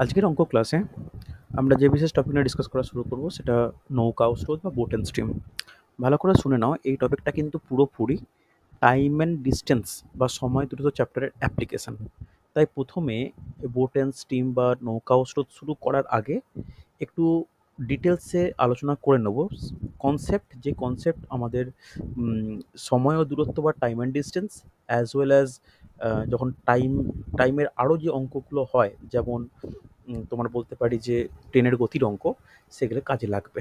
আজকের অঙ্ক ক্লাসে আমরা যে বিশেষ টপিক নিয়ে ডিসকাস করা শুরু করব সেটা নৌকা স্রোত বা বোট অ্যান্ড স্ট্রিম ভালো করে শুনে নাও এই টপিকটা কিন্তু পুরোপুরি টাইম অ্যান্ড ডিস্টেন্স বা সময় দ্রুত চ্যাপ্টারের অ্যাপ্লিকেশান তাই প্রথমে বোট অ্যান্ড স্টিম বা নৌকা স্রোত শুরু করার আগে একটু ডিটেলসে আলোচনা করে নেব কনসেপ্ট যে কনসেপ্ট আমাদের সময় ও দূরত্ব বা time and distance as well as যখন টাইম টাইমের আরও যে অঙ্কগুলো হয় যেমন তোমার বলতে পারি যে ট্রেনের গতির অঙ্ক সেগুলো কাজে লাগবে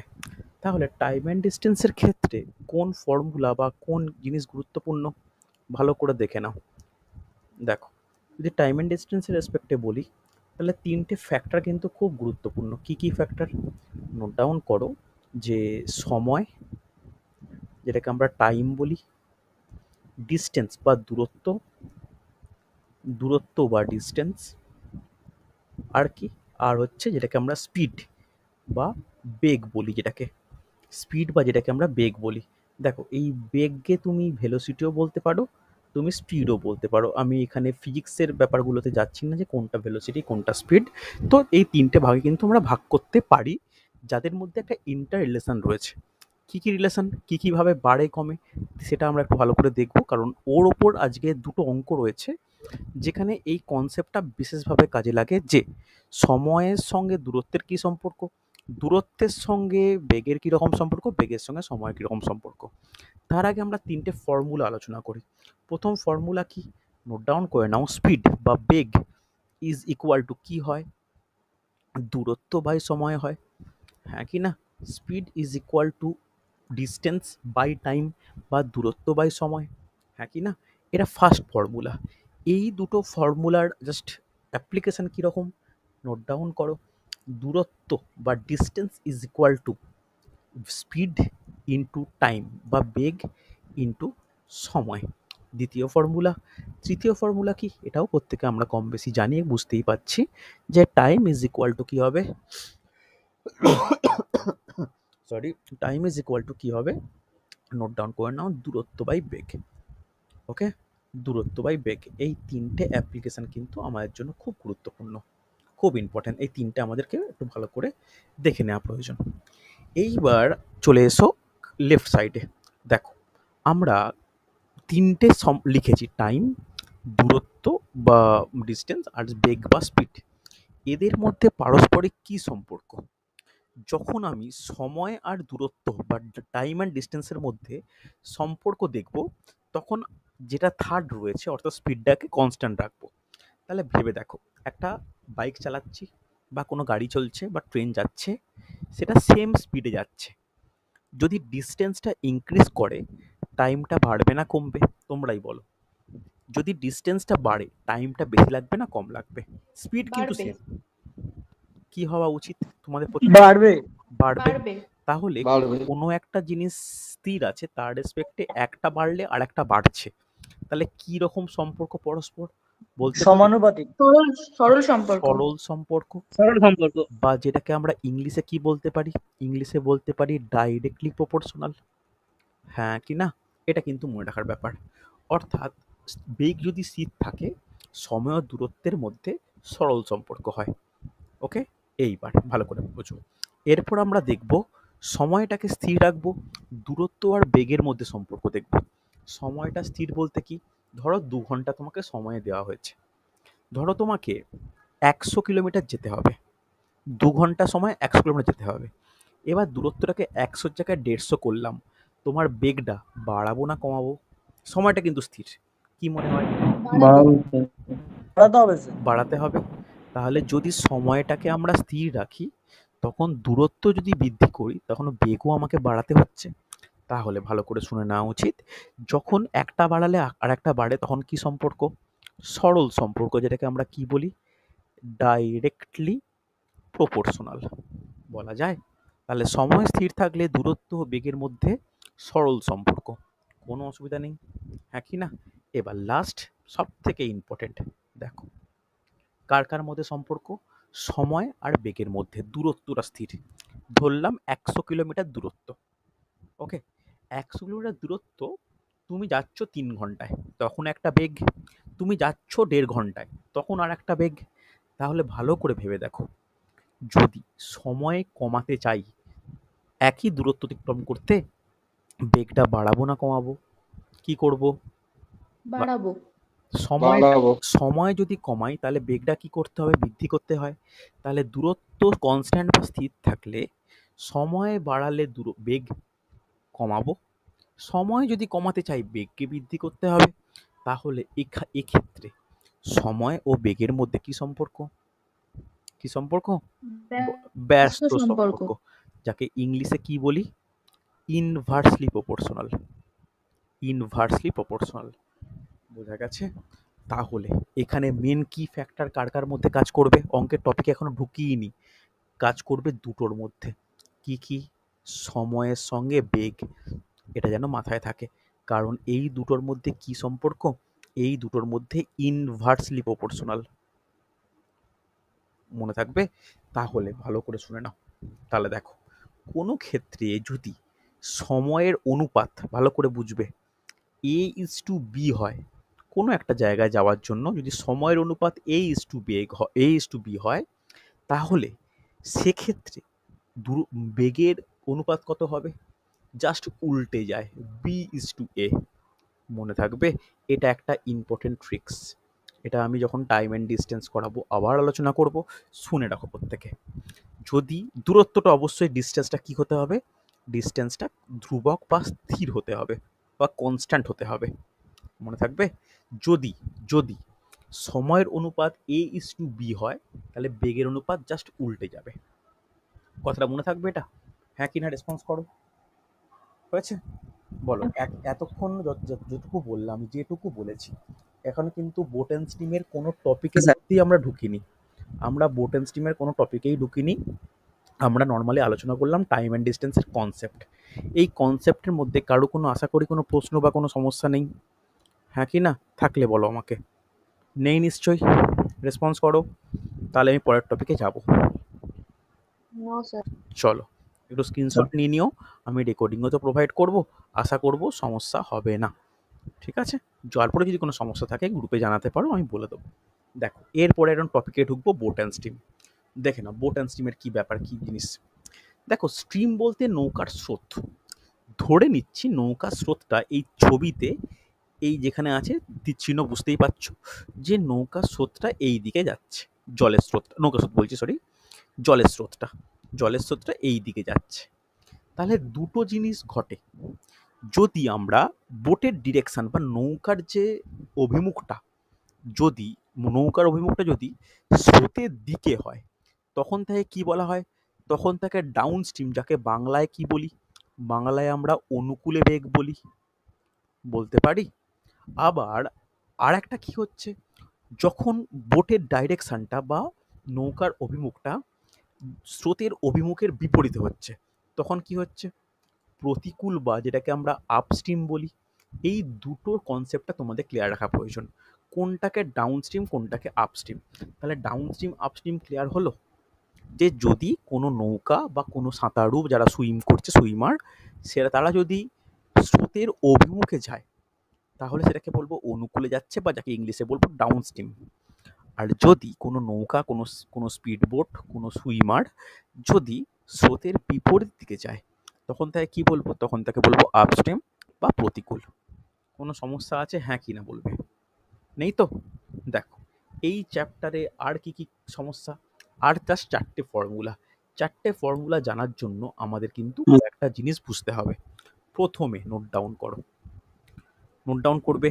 তাহলে টাইম অ্যান্ড ডিস্টেন্সের ক্ষেত্রে কোন ফর্মুলা বা কোন জিনিস গুরুত্বপূর্ণ ভালো করে দেখে নাও দেখো যদি টাইম অ্যান্ড ডিস্টেন্সের রেসপেক্টে বলি তাহলে তিনটে ফ্যাক্টর কিন্তু খুব গুরুত্বপূর্ণ কি কি ফ্যাক্টর নোট ডাউন করো যে সময় যেটাকে আমরা টাইম বলি ডিস্টেন্স বা দূরত্ব দূরত্ব বা ডিস্টেন্স আর কি আর হচ্ছে যেটাকে আমরা স্পিড বা বেগ বলি যেটাকে স্পিড বা যেটাকে আমরা বেগ বলি দেখো এই বেগকে তুমি ভেলোসিটিও বলতে পারো তুমি স্পিডও বলতে পারো আমি এখানে ফিজিক্সের ব্যাপারগুলোতে যাচ্ছি না যে কোনটা ভেলোসিটি কোনটা স্পিড তো এই তিনটে ভাগে কিন্তু আমরা ভাগ করতে পারি যাদের মধ্যে একটা ইন্টার রিলেশান রয়েছে কী কী রিলেশান কী কীভাবে বাড়ে কমে সেটা আমরা একটু ভালো করে দেখব কারণ ওর ওপর আজকে দুটো অঙ্ক রয়েছে যেখানে এই কনসেপ্টটা বিশেষভাবে কাজে লাগে যে সময়ের সঙ্গে দূরত্বের কী সম্পর্ক দূরত্বের সঙ্গে বেগের কীরকম সম্পর্ক বেগের সঙ্গে সময়ের কীরকম সম্পর্ক তার আগে আমরা তিনটে ফর্মুলা আলোচনা করি প্রথম ফর্মুলা কি নোট ডাউন করে নাও স্পিড বা বেগ ইজ ইকুয়াল টু কী হয় দূরত্ব বাই সময় হয় হ্যাঁ কি না speed is equal to distance by time বা দূরত্ব বাই সময় হ্যাঁ কি না এটা ফার্স্ট ফর্মুলা এই দুটো ফর্মুলার জাস্ট অ্যাপ্লিকেশান কীরকম নোট ডাউন করো দূরত্ব বা distance is equal to speed into time বা বেগ ইন্টু সময় দ্বিতীয় ফর্মুলা তৃতীয় ফর্মুলা কি এটাও প্রত্যেকে আমরা কম বেশি জানি বুঝতেই পাচ্ছি যে টাইম ইজ ইকুয়াল টু কী হবে sorry time is equal to কী হবে নোট ডাউন করে নাও দূরত্ব বাই বেগ ওকে দূরত্ব বাই বেগ এই তিনটে অ্যাপ্লিকেশান কিন্তু আমাদের জন্য খুব গুরুত্বপূর্ণ খুব ইম্পর্ট্যান্ট এই তিনটে আমাদেরকে একটু ভালো করে দেখে নেওয়া প্রয়োজন এইবার চলে এসো লেফট সাইডে দেখো আমরা তিনটে সম লিখেছি টাইম দূরত্ব বা ডিস্টেন্স আর বেগ বা স্পিড এদের মধ্যে পারস্পরিক কি সম্পর্ক যখন আমি সময় আর দূরত্ব বা টাইম অ্যান্ড ডিস্টেন্সের মধ্যে সম্পর্ক দেখব তখন যেটা থার্ড রয়েছে অর্থাৎ স্পিডটাকে কনস্ট্যান্ট রাখবো তাহলে ভেবে দেখো একটা বাইক চালাচ্ছি বা কোনো গাড়ি চলছে বা ট্রেন যাচ্ছে সেটা সেম স্পিডে যাচ্ছে যদি ডিস্টেন্সটা ইনক্রিজ করে টাইমটা বাড়বে না কমবে তোমরাই বলো যদি ডিস্টেন্সটা বাড়ে টাইমটা বেশি লাগবে না কম লাগবে স্পিড কিন্তু সেম কি হওয়া উচিত তোমাদের বাড়বে বাড়বে তাহলে কোনো একটা জিনিস স্থির আছে তার রেসপেক্টে একটা বাড়লে আর একটা বাড়ছে তাহলে কি রকম সম্পর্ক পরস্পর বলতে সমানুপাতিক সরল সরল সম্পর্ক সরল সম্পর্ক সরল সম্পর্ক বা যেটাকে আমরা ইংলিশে কি বলতে পারি ইংলিশে বলতে পারি ডাইরেক্টলি প্রপোর্শনাল হ্যাঁ কি না এটা কিন্তু মনে রাখার ব্যাপার অর্থাৎ বেগ যদি শীত থাকে সময় দূরত্বের মধ্যে সরল সম্পর্ক হয় ওকে এইবার ভালো করে বুঝো এরপর আমরা দেখব সময়টাকে স্থির রাখবো দূরত্ব আর বেগের মধ্যে সম্পর্ক দেখবো সময়টা স্থির বলতে কি ধরো দু ঘন্টা তোমাকে সময় দেওয়া হয়েছে ধরো তোমাকে একশো কিলোমিটার যেতে হবে দু ঘন্টা সময় একশো কিলোমিটার যেতে হবে এবার দূরত্বটাকে একশোর জায়গায় দেড়শো করলাম তোমার বেগটা বাড়াবো না কমাবো সময়টা কিন্তু স্থির কি মনে হয় বাড়াতে হবে তাহলে যদি সময়টাকে আমরা স্থির রাখি তখন দূরত্ব যদি বৃদ্ধি করি তখন বেগও আমাকে বাড়াতে হচ্ছে তাহলে ভালো করে শুনে নেওয়া উচিত যখন একটা বাড়ালে আর একটা বাড়ে তখন কি সম্পর্ক সরল সম্পর্ক যেটাকে আমরা কি বলি ডাইরেক্টলি প্রপোর্শনাল বলা যায় তাহলে সময় স্থির থাকলে দূরত্ব বেগের মধ্যে সরল সম্পর্ক কোনো অসুবিধা নেই হ্যাঁ কি না এবার লাস্ট সব থেকে ইম্পর্টেন্ট দেখো কার কার মধ্যে সম্পর্ক সময় আর বেগের মধ্যে দূরত্বটা স্থির ধরলাম একশো কিলোমিটার দূরত্ব ওকে একশো কিলোমিটার দূরত্ব তুমি যাচ্ছ তিন ঘন্টায় তখন একটা বেগ তুমি যাচ্ছ দেড় ঘন্টায় তখন আর একটা বেগ তাহলে ভালো করে ভেবে দেখো যদি সময় কমাতে চাই একই দূরত্ব অতিক্রম করতে বেগটা বাড়াবো না কমাবো কি করবো বাড়াবো সময় সময় যদি কমাই তাহলে বেগটা কি করতে হবে বৃদ্ধি করতে হয় তাহলে দূরত্ব কনস্ট্যান্ট বা স্থির থাকলে সময় বাড়ালে দূর বেগ কমাবো সময় যদি কমাতে চাই বেগকে বৃদ্ধি করতে হবে তাহলে এক্ষেত্রে সময় ও বেগের মধ্যে কি সম্পর্ক কি সম্পর্ক ব্যস্ত সম্পর্ক যাকে ইংলিশে কি বলি ইনভার্সলি প্রপোর্শনাল ইনভার্সলি প্রপোর্শনাল বোঝা গেছে তাহলে এখানে মেন কি ফ্যাক্টর কার কার মধ্যে কাজ করবে অঙ্কের টপিক এখনো ঢুকিয়ে নি কাজ করবে দুটোর মধ্যে কি কি সময়ের সঙ্গে বেগ এটা যেন মাথায় থাকে কারণ এই দুটোর মধ্যে কি সম্পর্ক এই দুটোর মধ্যে ইনভার্সলি প্রপোর্শনাল মনে থাকবে তাহলে ভালো করে শুনে নাও তাহলে দেখো কোনো ক্ষেত্রে যদি সময়ের অনুপাত ভালো করে বুঝবে এ ইজ টু বি হয় কোনো একটা জায়গায় যাওয়ার জন্য যদি সময়ের অনুপাত এ ইজ টু বেগ এ ইজ টু বি হয় তাহলে সেক্ষেত্রে দূর বেগের অনুপাত কত হবে জাস্ট উল্টে যায় বি ইজ টু এ মনে থাকবে এটা একটা ইম্পর্টেন্ট ট্রিক্স এটা আমি যখন টাইম অ্যান্ড ডিস্টেন্স করাবো আবার আলোচনা করব শুনে রাখো প্রত্যেকে যদি দূরত্বটা অবশ্যই ডিস্টেন্সটা কি হতে হবে ডিস্টেন্সটা ধ্রুবক বা স্থির হতে হবে বা কনস্ট্যান্ট হতে হবে মনে থাকবে যদি যদি সময়ের অনুপাত এ ইস টু বি হয় তাহলে বেগের অনুপাত জাস্ট উল্টে যাবে কথাটা মনে থাকবে এটা হ্যাঁ কি না রেসপন্স করো হয়েছে বলো হ্যাঁ। এতক্ষণ যতটুকু বললাম যেটুকু বলেছি এখন কিন্তু বোটেন স্টিমের কোনো টপিকে সত্যি আমরা ঢুকিনি আমরা বোটেন স্টিমের কোনো টপিকেই ঢুকিনি আমরা নর্মালি আলোচনা করলাম টাইম অ্যান্ড ডিস্টেন্সের কনসেপ্ট এই কনসেপ্টের মধ্যে কারো কোনো আশা করি কোনো প্রশ্ন বা কোনো সমস্যা নেই হ্যাঁ কি না থাকলে বলো আমাকে নেই নিশ্চয়ই রেসপন্স করো তাহলে আমি পরের টপিকে যাবো চলো একটু স্ক্রিনশট আচ্ছা। নিয়ে নিও আমি রেকর্ডিংও তো প্রোভাইড করব আশা করব সমস্যা হবে না ঠিক আছে জল পরে যদি কোনো সমস্যা থাকে গ্রুপে জানাতে পারো আমি বলে দেবো দেখো এরপরে এখন টপিকে ঢুকবো বোট অ্যান্ড স্টিম দেখে নাও বোট অ্যান্ড স্টিমের কী ব্যাপার কী জিনিস দেখো স্ট্রিম বলতে নৌকার স্রোত ধরে নিচ্ছি নৌকার স্রোতটা এই ছবিতে এই যেখানে আছে দিচ্ছিন্ন বুঝতেই পারছো যে নৌকার স্রোতটা এই দিকে যাচ্ছে জলের স্রোতটা নৌকা স্রোত বলছি সরি জলের স্রোতটা জলের স্রোতটা এই দিকে যাচ্ছে তাহলে দুটো জিনিস ঘটে যদি আমরা বোটের ডিরেকশান বা নৌকার যে অভিমুখটা যদি নৌকার অভিমুখটা যদি স্রোতের দিকে হয় তখন তাকে কি বলা হয় তখন তাকে ডাউন স্ট্রিম যাকে বাংলায় কি বলি বাংলায় আমরা অনুকূলে বেগ বলি বলতে পারি আবার আর একটা কী হচ্ছে যখন বোটের ডাইরেকশানটা বা নৌকার অভিমুখটা স্রোতের অভিমুখের বিপরীত হচ্ছে তখন কি হচ্ছে প্রতিকূল বা যেটাকে আমরা আপস্ট্রিম বলি এই দুটোর কনসেপ্টটা তোমাদের ক্লিয়ার রাখা প্রয়োজন কোনটাকে ডাউনস্ট্রিম কোনটাকে আপস্ট্রিম তাহলে ডাউনস্ট্রিম আপস্ট্রিম ক্লিয়ার হলো যে যদি কোনো নৌকা বা কোনো সাঁতারু যারা সুইম করছে সুইমার সেটা তারা যদি স্রোতের অভিমুখে যায় তাহলে সেটাকে বলবো অনুকূলে যাচ্ছে বা যাকে ইংলিশে বলবো ডাউনস্ট্রিম আর যদি কোনো নৌকা কোনো কোনো স্পিডবোট কোনো সুইমার যদি স্রোতের বিপরীত দিকে যায় তখন তাকে কি বলবো তখন তাকে বলবো আপস্ট্রিম বা প্রতিকূল কোনো সমস্যা আছে হ্যাঁ কি না বলবে নেই তো দেখো এই চ্যাপ্টারে আর কি কি সমস্যা আর জাস্ট চারটে ফর্মুলা চারটে ফর্মুলা জানার জন্য আমাদের কিন্তু একটা জিনিস বুঝতে হবে প্রথমে নোট ডাউন করো নোট ডাউন করবে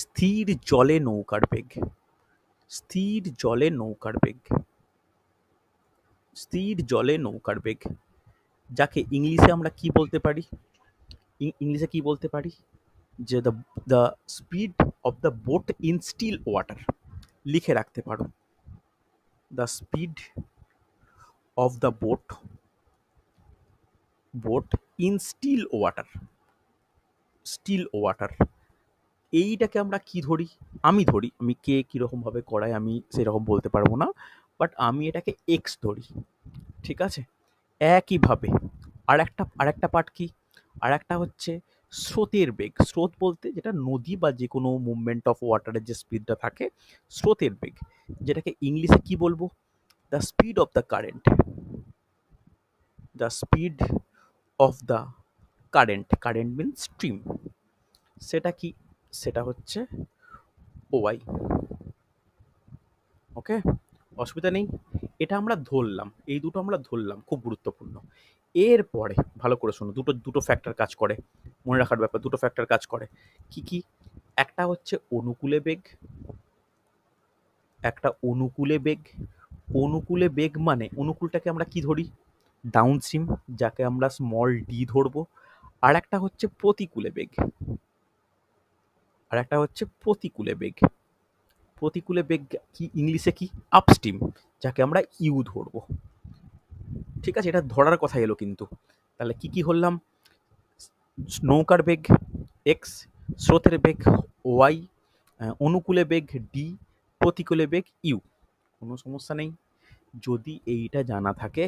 স্থির জলে নৌকার বেগ স্থির জলে নৌকার বেগ স্থির জলে নৌকার বেগ যাকে ইংলিশে আমরা কি বলতে পারি ইংলিশে কি বলতে পারি যে the the speed of the boat in still water লিখে রাখতে পারো the speed of the boat boat in still water still water এইটাকে আমরা কি ধরি আমি ধরি আমি কে কীরকমভাবে করাই আমি সেরকম বলতে পারবো না বাট আমি এটাকে এক্স ধরি ঠিক আছে একইভাবে আর একটা আর একটা পার্ট কি আর একটা হচ্ছে স্রোতের বেগ স্রোত বলতে যেটা নদী বা যে কোনো মুভমেন্ট অফ ওয়াটারের যে স্পিডটা থাকে স্রোতের বেগ যেটাকে ইংলিশে কি বলবো the speed of the current the speed of the current current mean stream সেটা কি সেটা হচ্ছে ওয়াই ওকে অসুবিধা নেই এটা আমরা ধরলাম এই দুটো আমরা ধরলাম খুব গুরুত্বপূর্ণ এরপরে ভালো করে শোনো দুটো দুটো ফ্যাক্টর কাজ করে মনে রাখার ব্যাপার দুটো ফ্যাক্টর কাজ করে কি কি একটা হচ্ছে অনুকূলে বেগ একটা অনুকূলে বেগ অনুকূলে বেগ মানে অনুকূলটাকে আমরা কি ধরি ডাউন সিম যাকে আমরা স্মল ডি ধরবো আর একটা হচ্ছে প্রতিকূলে বেগ আর একটা হচ্ছে প্রতিকূলে বেগ প্রতিকূলে বেগ কি ইংলিশে কি আপস্টিম যাকে আমরা ইউ ধরব ঠিক আছে এটা ধরার কথা এলো কিন্তু তাহলে কি কি হলাম নৌকার বেগ এক্স স্রোতের বেগ ওয়াই অনুকূলে বেগ ডি প্রতিকূলে বেগ ইউ কোনো সমস্যা নেই যদি এইটা জানা থাকে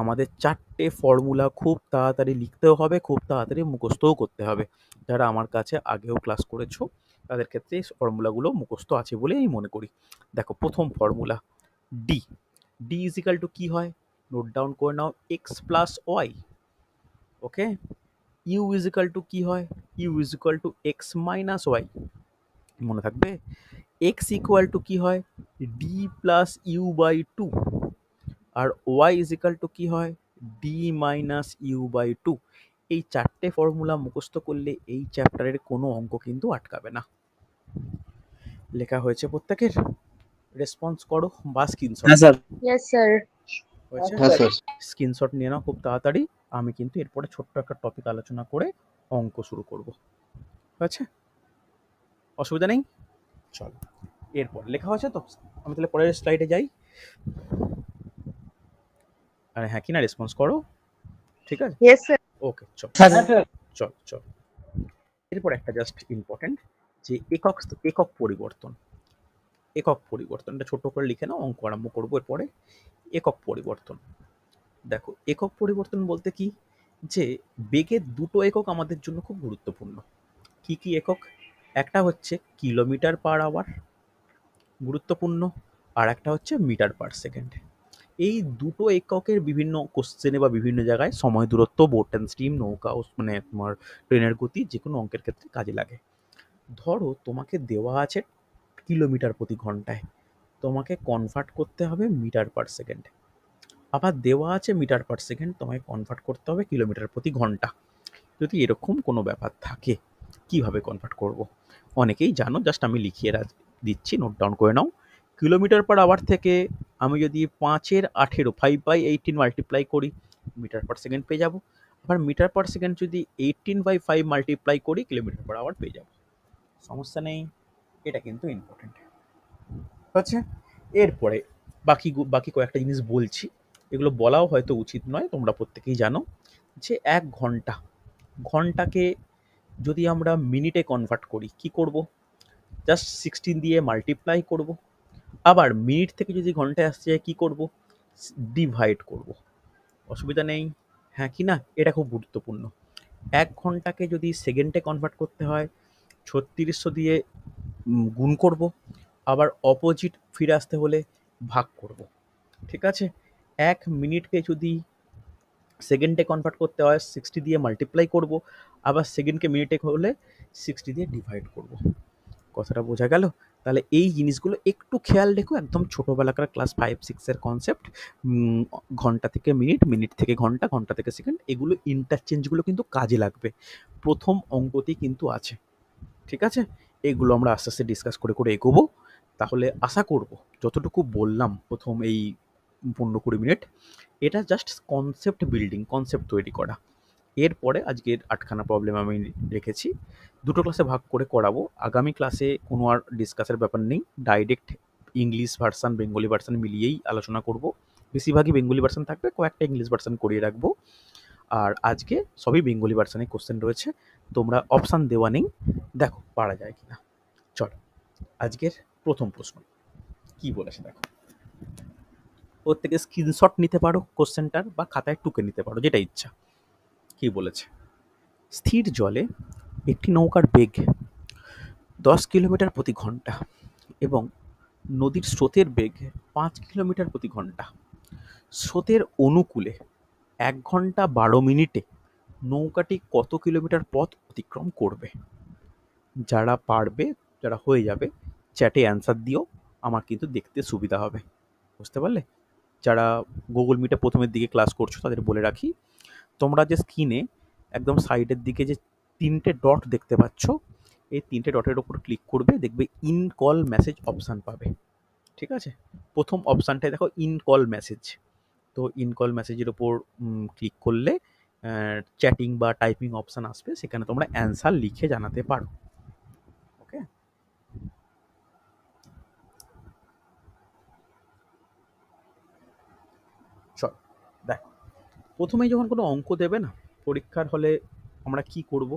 আমাদের চারটে ফর্মুলা খুব তাড়াতাড়ি লিখতেও হবে খুব তাড়াতাড়ি মুখস্থও করতে হবে যারা আমার কাছে আগেও ক্লাস করেছো তাদের ক্ষেত্রে এই ফর্মুলাগুলো মুখস্থ আছে বলে আমি মনে করি দেখো প্রথম formula D D is equal to কী হয় নোট ডাউন করে নাও X plus Y okay U is equal to কী হয় U is equal to X minus Y মনে থাকবে এক্স ইকুয়াল টু কী হয় D plus U by two আর ওয়াই ইজ ইকাল টু কী হয় D minus U by two এই চারটে ফর্মুলা মুখস্থ করলে এই চ্যাপ্টারের কোনো অঙ্ক কিন্তু আটকাবে না লেখা হয়েছে প্রত্যেকের রেসপন্স করো বা স্ক্রিনশট হ্যাঁ, স্ক্রিনশট হ্যাঁ, নিয়ে নাও খুব তাড়াতাড়ি আমি কিন্তু এরপরে ছোট্ট একটা টপিক আলোচনা করে অঙ্ক শুরু করব ঠিক অসুবিধা নেই চল এরপর লেখা হয়েছে তো আমি তাহলে পরের স্লাইডে যাই আরে হ্যাঁ কিনা রেসপন্স করো ঠিক আছে ইয়েস স্যার ওকে চল চল চল এরপর একটা জাস্ট ইম্পর্টেন্ট যে একক একক পরিবর্তন একক পরিবর্তন এটা ছোট করে লিখে নাও অঙ্ক আরম্ভ করবো এরপরে একক পরিবর্তন দেখো একক পরিবর্তন বলতে কি যে বেগের দুটো একক আমাদের জন্য খুব গুরুত্বপূর্ণ কি কি একক একটা হচ্ছে কিলোমিটার পার আওয়ার গুরুত্বপূর্ণ আর একটা হচ্ছে মিটার পার সেকেন্ড এই দুটো এককের বিভিন্ন কোশ্চেনে বা বিভিন্ন জায়গায় সময় দূরত্ব বোট অ্যান্ড স্টিম নৌকা মানে তোমার ট্রেনের গতি যে কোনো অঙ্কের ক্ষেত্রে কাজে লাগে ধরো তোমাকে দেওয়া আছে কিলোমিটার প্রতি ঘন্টায় তোমাকে কনভার্ট করতে হবে মিটার পার সেকেন্ড আবার দেওয়া আছে মিটার পার সেকেন্ড তোমাকে কনভার্ট করতে হবে কিলোমিটার প্রতি ঘন্টা যদি এরকম কোনো ব্যাপার থাকে কিভাবে কনভার্ট করব অনেকেই জানো জাস্ট আমি লিখিয়ে দিচ্ছি নোট ডাউন করে নাও কিলোমিটার পার আওয়ার থেকে আমি যদি পাঁচের আঠেরো ফাইভ বাই এইটিন মাল্টিপ্লাই করি মিটার পার সেকেন্ড পেয়ে যাব আবার মিটার পার সেকেন্ড যদি এইটিন বাই ফাইভ মাল্টিপ্লাই করি কিলোমিটার পার আওয়ার পেয়ে যাব সমস্যা নেই এটা কিন্তু ইম্পর্টেন্ট আছে এরপরে বাকি বাকি কয়েকটা জিনিস বলছি এগুলো বলাও হয়তো উচিত নয় তোমরা প্রত্যেকেই জানো যে এক ঘন্টা ঘন্টাকে যদি আমরা মিনিটে কনভার্ট করি কি করব জাস্ট সিক্সটিন দিয়ে মাল্টিপ্লাই করব আবার মিনিট থেকে যদি ঘন্টায় আসতে যায় কী করবো ডিভাইড করব অসুবিধা নেই হ্যাঁ কি না এটা খুব গুরুত্বপূর্ণ এক ঘন্টাকে যদি সেকেন্ডে কনভার্ট করতে হয় ছত্রিশশো দিয়ে গুণ করব আবার অপোজিট ফিরে আসতে হলে ভাগ করব ঠিক আছে এক মিনিটকে যদি সেকেন্ডে কনভার্ট করতে হয় সিক্সটি দিয়ে মাল্টিপ্লাই করব আবার সেকেন্ডকে মিনিটে হলে সিক্সটি দিয়ে ডিভাইড করব কথাটা বোঝা গেল তাহলে এই জিনিসগুলো একটু খেয়াল রেখো একদম ছোটোবেলাকার ক্লাস ফাইভ সিক্সের কনসেপ্ট ঘন্টা থেকে মিনিট মিনিট থেকে ঘন্টা ঘন্টা থেকে সেকেন্ড এগুলো ইন্টারচেঞ্জগুলো কিন্তু কাজে লাগবে প্রথম অঙ্কতেই কিন্তু আছে ঠিক আছে এগুলো আমরা আস্তে আস্তে ডিসকাস করে করে এগোবো তাহলে আশা করব যতটুকু বললাম প্রথম এই পনেরো কুড়ি মিনিট এটা জাস্ট কনসেপ্ট বিল্ডিং কনসেপ্ট তৈরি করা এরপরে আজকের আটখানা প্রবলেম আমি রেখেছি দুটো ক্লাসে ভাগ করে করাবো আগামী ক্লাসে কোনো আর ডিসকাসের ব্যাপার নেই direct English version Bengali version মিলিয়েই আলোচনা করব বেশিরভাগই বেঙ্গলি ভার্সান থাকবে কয়েকটা ইংলিশ ভার্সান করিয়ে রাখবো আর আজকে সবই বেঙ্গলি ভার্সানে কোশ্চেন রয়েছে তোমরা অপশান দেওয়া নেই দেখো পারা যায় কিনা চলো আজকের প্রথম প্রশ্ন কি বলেছে দেখো ওর থেকে স্ক্রিনশট নিতে পারো কোশ্চেনটার বা খাতায় টুকে নিতে পারো যেটা ইচ্ছা কি বলেছে স্থির জলে একটি নৌকার বেগ দশ কিলোমিটার প্রতি ঘন্টা এবং নদীর স্রোতের বেগ পাঁচ কিলোমিটার প্রতি ঘন্টা স্রোতের অনুকূলে এক ঘন্টা বারো মিনিটে নৌকাটি কত কিলোমিটার পথ অতিক্রম করবে যারা পারবে যারা হয়ে যাবে চ্যাটে অ্যান্সার দিও আমার কিন্তু দেখতে সুবিধা হবে বুঝতে পারলে যারা গুগল মিটে প্রথমের দিকে ক্লাস করছো তাদের বলে রাখি তোমরা যে স্ক্রিনে একদম সাইডের দিকে যে তিনটে ডট দেখতে পাচ্ছ এই তিনটে ডটের ওপর ক্লিক করবে দেখবে ইন কল মেসেজ অপশান পাবে ঠিক আছে প্রথম অপশানটায় দেখো ইন কল মেসেজ তো ইন কল মেসেজের ওপর ক্লিক করলে চ্যাটিং বা টাইপিং অপশান আসবে সেখানে তোমরা অ্যান্সার লিখে জানাতে পারো প্রথমেই যখন কোনো অঙ্ক দেবে না পরীক্ষার হলে আমরা কি করব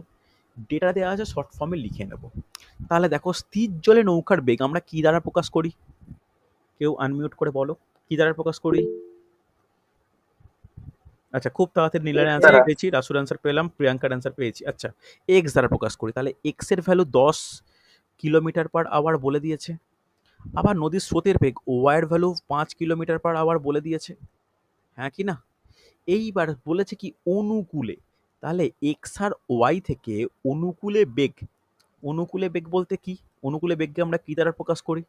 ডেটা দেওয়া আছে শর্ট ফর্মে লিখে নেব তাহলে দেখো স্থির জলে নৌকার বেগ আমরা কী দ্বারা প্রকাশ করি কেউ আনমিউট করে বলো কী দ্বারা প্রকাশ করি আচ্ছা খুব তাড়াতাড়ি নীলার অ্যান্সার পেয়েছি রাসুর অ্যান্সার পেলাম প্রিয়াঙ্কার অ্যান্সার পেয়েছি আচ্ছা এক্স দ্বারা প্রকাশ করি তাহলে এক্সের ভ্যালু দশ কিলোমিটার পার আওয়ার বলে দিয়েছে আবার নদীর স্রোতের বেগ ওয়াইয়ের ভ্যালু পাঁচ কিলোমিটার পার আওয়ার বলে দিয়েছে হ্যাঁ কি না এইবার বলেছে কি অনুকূলে তাহলে এক্স আর ওয়াই থেকে অনুকূলে বেগ অনুকূলে বেগ বলতে কি অনুকূলে বেগকে আমরা কী দ্বারা প্রকাশ করি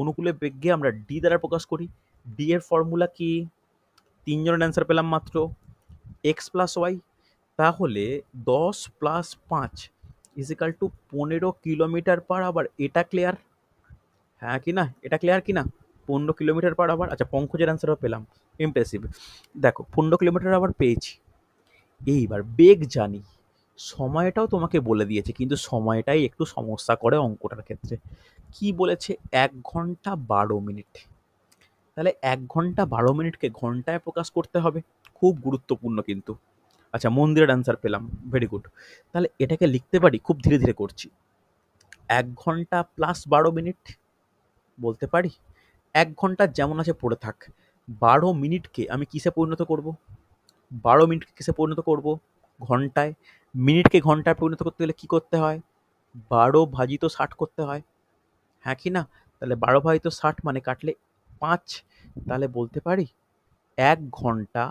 অনুকূলে বেগকে আমরা ডি দ্বারা প্রকাশ করি ডি এর ফর্মুলা কি তিনজনের অ্যান্সার পেলাম মাত্র এক্স প্লাস ওয়াই তাহলে দশ প্লাস পাঁচ ইজিক্যাল টু পনেরো কিলোমিটার পার আবার এটা ক্লিয়ার হ্যাঁ কি না এটা ক্লিয়ার কি না পনেরো কিলোমিটার পার আবার আচ্ছা পঙ্কজের অ্যান্সারও পেলাম ইমপ্রেসিভ দেখো পনেরো কিলোমিটার আবার পেয়েছি এইবার বেগ জানি সময়টাও তোমাকে বলে দিয়েছে কিন্তু সময়টাই একটু সমস্যা করে অঙ্কটার ক্ষেত্রে কি বলেছে এক ঘন্টা বারো মিনিট তাহলে এক ঘন্টা বারো মিনিটকে ঘন্টায় প্রকাশ করতে হবে খুব গুরুত্বপূর্ণ কিন্তু আচ্ছা মন্দিরের অ্যান্সার পেলাম ভেরি গুড তাহলে এটাকে লিখতে পারি খুব ধীরে ধীরে করছি এক ঘন্টা প্লাস বারো মিনিট বলতে পারি এক ঘন্টা যেমন আছে পড়ে থাক বারো মিনিটকে আমি কিসে পরিণত করব বারো মিনিটকে কিসে পরিণত করব ঘন্টায় মিনিটকে ঘন্টায় পরিণত করতে গেলে কী করতে হয় বারো ভাজিত ষাট করতে হয় হ্যাঁ কি না তাহলে বারো ভাজিত ষাট মানে কাটলে পাঁচ তাহলে বলতে পারি এক ঘন্টা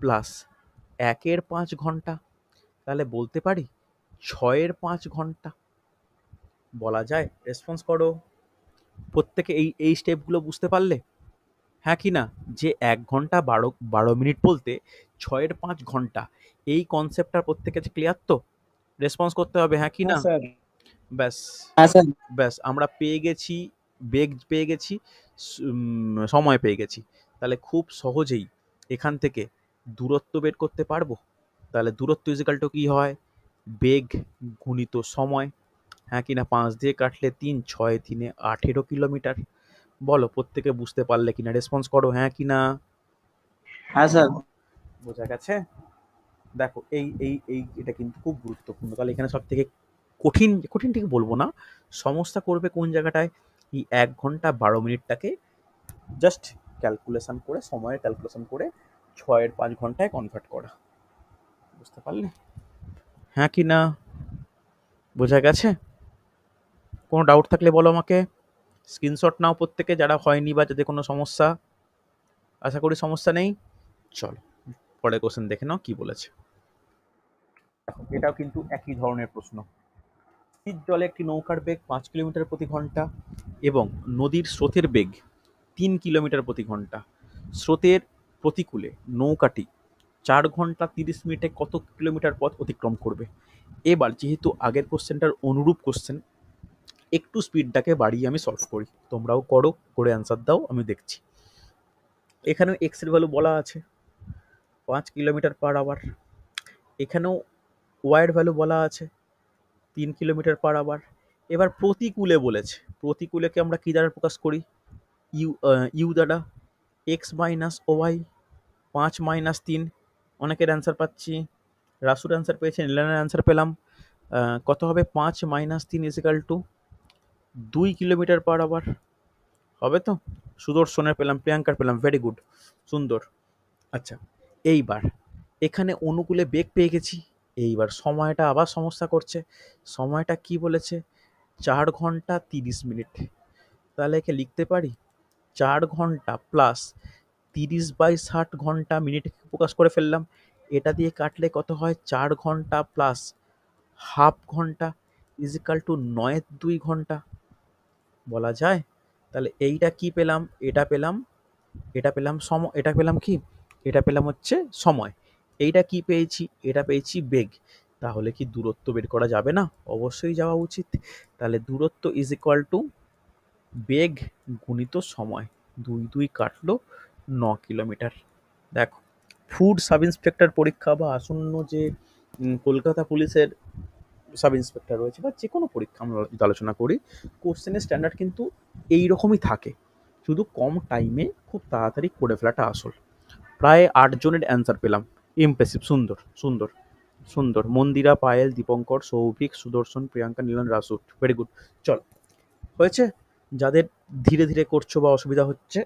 প্লাস একের পাঁচ ঘন্টা তাহলে বলতে পারি ছয়ের পাঁচ ঘন্টা বলা যায় রেসপন্স করো প্রত্যেকে এই এই স্টেপগুলো বুঝতে পারলে হ্যাঁ কি না যে এক ঘন্টা বারো বারো মিনিট বলতে ছয়ের পাঁচ ঘন্টা এই কনসেপ্টটা প্রত্যেকের কাছে ক্লিয়ার তো রেসপন্স করতে হবে হ্যাঁ কি হ্যাঁ না ব্যাস হ্যাঁ ব্যাস আমরা পেয়ে গেছি বেগ পেয়ে গেছি সময় পেয়ে গেছি তাহলে খুব সহজেই এখান থেকে দূরত্ব বের করতে পারবো তাহলে দূরত্ব ইজিক্যালটা কী হয় বেগ গুণিত সময় হ্যাঁ কিনা পাঁচ দিয়ে কাটলে তিন ছয় তিনে আঠেরো কিলোমিটার বলো প্রত্যেকে বুঝতে পারলে কিনা রেসপন্স করো হ্যাঁ কিনা হ্যাঁ স্যার বোঝা গেছে দেখো এই এই এই এটা কিন্তু খুব গুরুত্বপূর্ণ তাহলে এখানে সব থেকে কঠিন কঠিন ঠিক বলবো না সমস্যা করবে কোন জায়গাটায় এই এক ঘন্টা বারো মিনিটটাকে জাস্ট ক্যালকুলেশন করে সময়ের ক্যালকুলেশন করে ছয়ের পাঁচ ঘন্টায় কনভার্ট করা বুঝতে পারলে হ্যাঁ কি না বোঝা গেছে কোনো ডাউট থাকলে বলো আমাকে স্ক্রিনশট নাও প্রত্যেকে যারা হয়নি বা যাদের কোনো সমস্যা আশা করি সমস্যা নেই চলো পরে কোশ্চেন দেখে নাও কি বলেছে এটাও কিন্তু একই ধরনের প্রশ্ন স্থির জলে একটি নৌকার বেগ পাঁচ কিলোমিটার প্রতি ঘন্টা এবং নদীর স্রোতের বেগ তিন কিলোমিটার প্রতি ঘন্টা স্রোতের প্রতিকূলে নৌকাটি চার ঘন্টা তিরিশ মিনিটে কত কিলোমিটার পথ অতিক্রম করবে এবার যেহেতু আগের কোশ্চেনটার অনুরূপ কোশ্চেন একটু স্পিডটাকে বাড়িয়ে আমি সলভ করি তোমরাও করো করে অ্যান্সার দাও আমি দেখছি এখানেও এক্সের ভ্যালু বলা আছে পাঁচ কিলোমিটার পার আওয়ার এখানেও ওয়াইয়ের ভ্যালু বলা আছে তিন কিলোমিটার পার আওয়ার এবার প্রতিকূলে বলেছে প্রতিকূলেকে আমরা কী দ্বারা প্রকাশ করি ইউ ইউ দ্বারা এক্স মাইনাস ওয়াই পাঁচ মাইনাস তিন অনেকের অ্যান্সার পাচ্ছি রাসুর অ্যান্সার পেয়েছে নিলানের অ্যান্সার পেলাম কত হবে পাঁচ মাইনাস তিন ইজিক্যাল টু দুই কিলোমিটার পার আবার হবে তো সুদর্শনের পেলাম প্রিয়াঙ্কার পেলাম ভেরি গুড সুন্দর আচ্ছা এইবার এখানে অনুকূলে বেগ পেয়ে গেছি এইবার সময়টা আবার সমস্যা করছে সময়টা কি বলেছে চার ঘন্টা তিরিশ মিনিট তাহলে একে লিখতে পারি চার ঘন্টা প্লাস তিরিশ বাই ষাট ঘন্টা মিনিট প্রকাশ করে ফেললাম এটা দিয়ে কাটলে কত হয় চার ঘন্টা প্লাস হাফ ঘন্টা ইজিক্যাল টু নয়ের দুই ঘন্টা বলা যায় তাহলে এইটা কি পেলাম এটা পেলাম এটা পেলাম সম এটা পেলাম কি এটা পেলাম হচ্ছে সময় এইটা কি পেয়েছি এটা পেয়েছি বেগ তাহলে কি দূরত্ব বের করা যাবে না অবশ্যই যাওয়া উচিত তাহলে দূরত্ব ইজ ইকুয়াল টু বেগ গুণিত সময় দুই দুই কাটলো ন কিলোমিটার দেখো ফুড সাব ইন্সপেক্টর পরীক্ষা বা আসন্ন যে কলকাতা পুলিশের সাব ইন্সপেক্টর রয়েছে বা যে কোনো পরীক্ষা আমরা যদি আলোচনা করি কোশ্চেনের স্ট্যান্ডার্ড কিন্তু এই রকমই থাকে শুধু কম টাইমে খুব তাড়াতাড়ি করে ফেলাটা আসল প্রায় আটজনের অ্যান্সার পেলাম ইমপ্রেসিভ সুন্দর সুন্দর সুন্দর মন্দিরা পায়েল দীপঙ্কর সৌভিক সুদর্শন প্রিয়াঙ্কা নীলন রাসুট ভেরি গুড চল হয়েছে যাদের ধীরে ধীরে করছো বা অসুবিধা হচ্ছে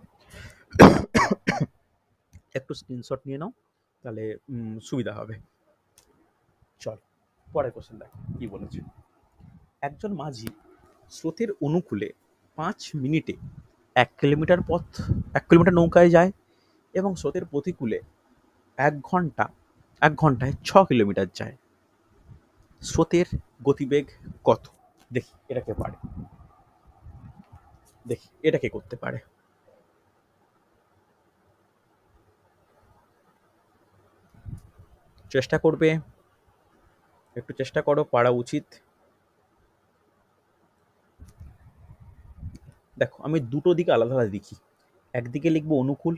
একটু স্ক্রিনশট নিয়ে নাও তাহলে সুবিধা হবে চল পরের কোশ্চেন দেখ কি বলেছে একজন মাঝি স্রোতের অনুকূলে পাঁচ মিনিটে এক কিলোমিটার পথ এক কিলোমিটার নৌকায় যায় এবং স্রোতের প্রতিকূলে এক ঘন্টা এক ঘন্টায় ছ কিলোমিটার যায় স্রোতের গতিবেগ কত দেখি এটাকে পারে দেখি এটাকে করতে পারে চেষ্টা করবে একটু চেষ্টা করো পারা উচিত দেখো আমি দুটো দিকে আলাদা আলাদা দেখি একদিকে লিখবো অনুকূল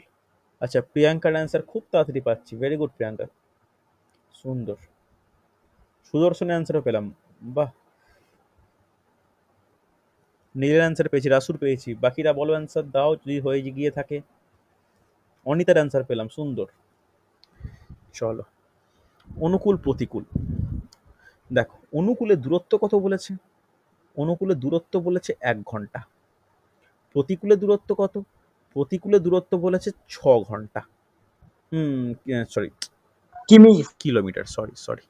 আচ্ছা প্রিয়াঙ্কার অ্যান্সার খুব তাড়াতাড়ি পাচ্ছি ভেরি গুড প্রিয়াঙ্কা সুন্দর সুদর্শনের অ্যান্সারও পেলাম বাহ নীলের অ্যান্সার পেয়েছি রাসুর পেয়েছি বাকিরা বলো অ্যান্সার দাও যদি হয়ে গিয়ে থাকে অনিতার অ্যান্সার পেলাম সুন্দর চলো অনুকূল প্রতিকূল দেখো অনুকূলে দূরত্ব কত বলেছে অনুকূলে দূরত্ব বলেছে এক ঘন্টা প্রতিকূলে দূরত্ব কত প্রতিকূলে দূরত্ব বলেছে ছ ঘন্টা হুম সরি কিমি কিলোমিটার সরি সরি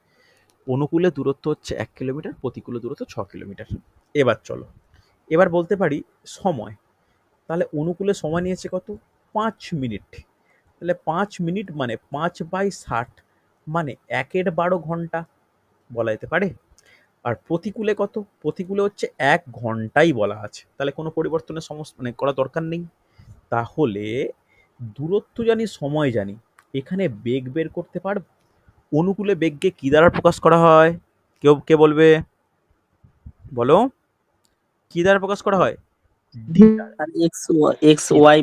অনুকূলে দূরত্ব হচ্ছে এক কিলোমিটার প্রতিকূলে দূরত্ব ছ কিলোমিটার এবার চলো এবার বলতে পারি সময় তাহলে অনুকূলে সময় নিয়েছে কত পাঁচ মিনিট তাহলে পাঁচ মিনিট মানে পাঁচ বাই ষাট মানে একের বারো ঘন্টা বলা যেতে পারে আর প্রতিকূলে কত প্রতিকূলে হচ্ছে এক ঘন্টাই বলা আছে তাহলে কোনো পরিবর্তনের সমস্যা মানে করা দরকার নেই তাহলে দূরত্ব জানি সময় জানি এখানে বেগ বের করতে পারব অনুকূলে বেগকে কী দ্বারা প্রকাশ করা হয় কেউ কে বলবে বলো কী দ্বারা প্রকাশ করা হয় এক্স ওয়াই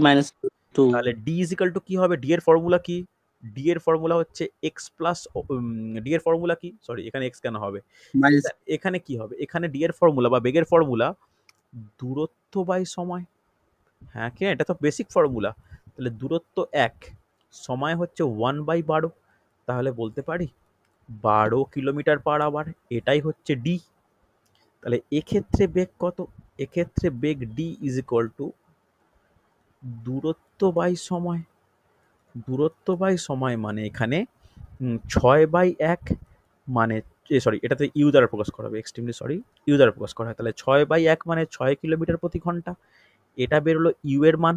তাহলে ডি ইজ ইকাল টু কি হবে ডি এর ফর্মুলা কি ডি এর ফর্মুলা হচ্ছে এক্স প্লাস ডি এর ফর্মুলা কি সরি এখানে এক্স কেন হবে এখানে কি হবে এখানে ডি এর ফর্মুলা বা বেগের ফর্মুলা দূরত্ব বাই সময় হ্যাঁ কি এটা তো বেসিক ফর্মুলা তাহলে দূরত্ব এক সময় হচ্ছে ওয়ান বাই বারো তাহলে বলতে পারি বারো কিলোমিটার পার আবার এটাই হচ্ছে ডি তাহলে এক্ষেত্রে বেগ কত এক্ষেত্রে বেগ ডি ইজ ইকুয়াল টু দূরত্ব বাই সময় দূরত্ব বাই সময় মানে এখানে ছয় বাই এক মানে সরি এটাতে ইউ দ্বারা প্রকাশ করা হবে এক্সট্রিমলি সরি ইউ দ্বারা প্রকাশ করা হয় তাহলে ছয় বাই এক মানে ছয় কিলোমিটার প্রতি ঘন্টা এটা বেরোলো ইউ এর মান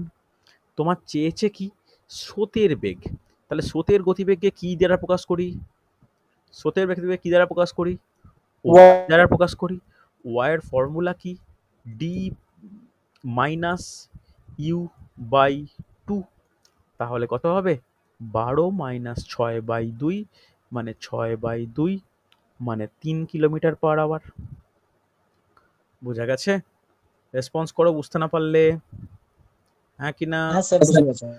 তোমার চেয়েছে কি স্রোতের বেগ তাহলে স্রোতের গতিবেগকে কি দ্বারা প্রকাশ করি স্রোতের বেগকে কি দ্বারা প্রকাশ করি দ্বারা প্রকাশ করি এর ফর্মুলা কি ডি মাইনাস ইউ বাই তাহলে কত হবে বারো মাইনাস ছয় বাই দুই মানে ছয় বাই দুই মানে তিন কিলোমিটার পার আওয়ার বোঝা গেছে রেসপন্স করো বুঝতে না পারলে হ্যাঁ কি না হ্যাঁ,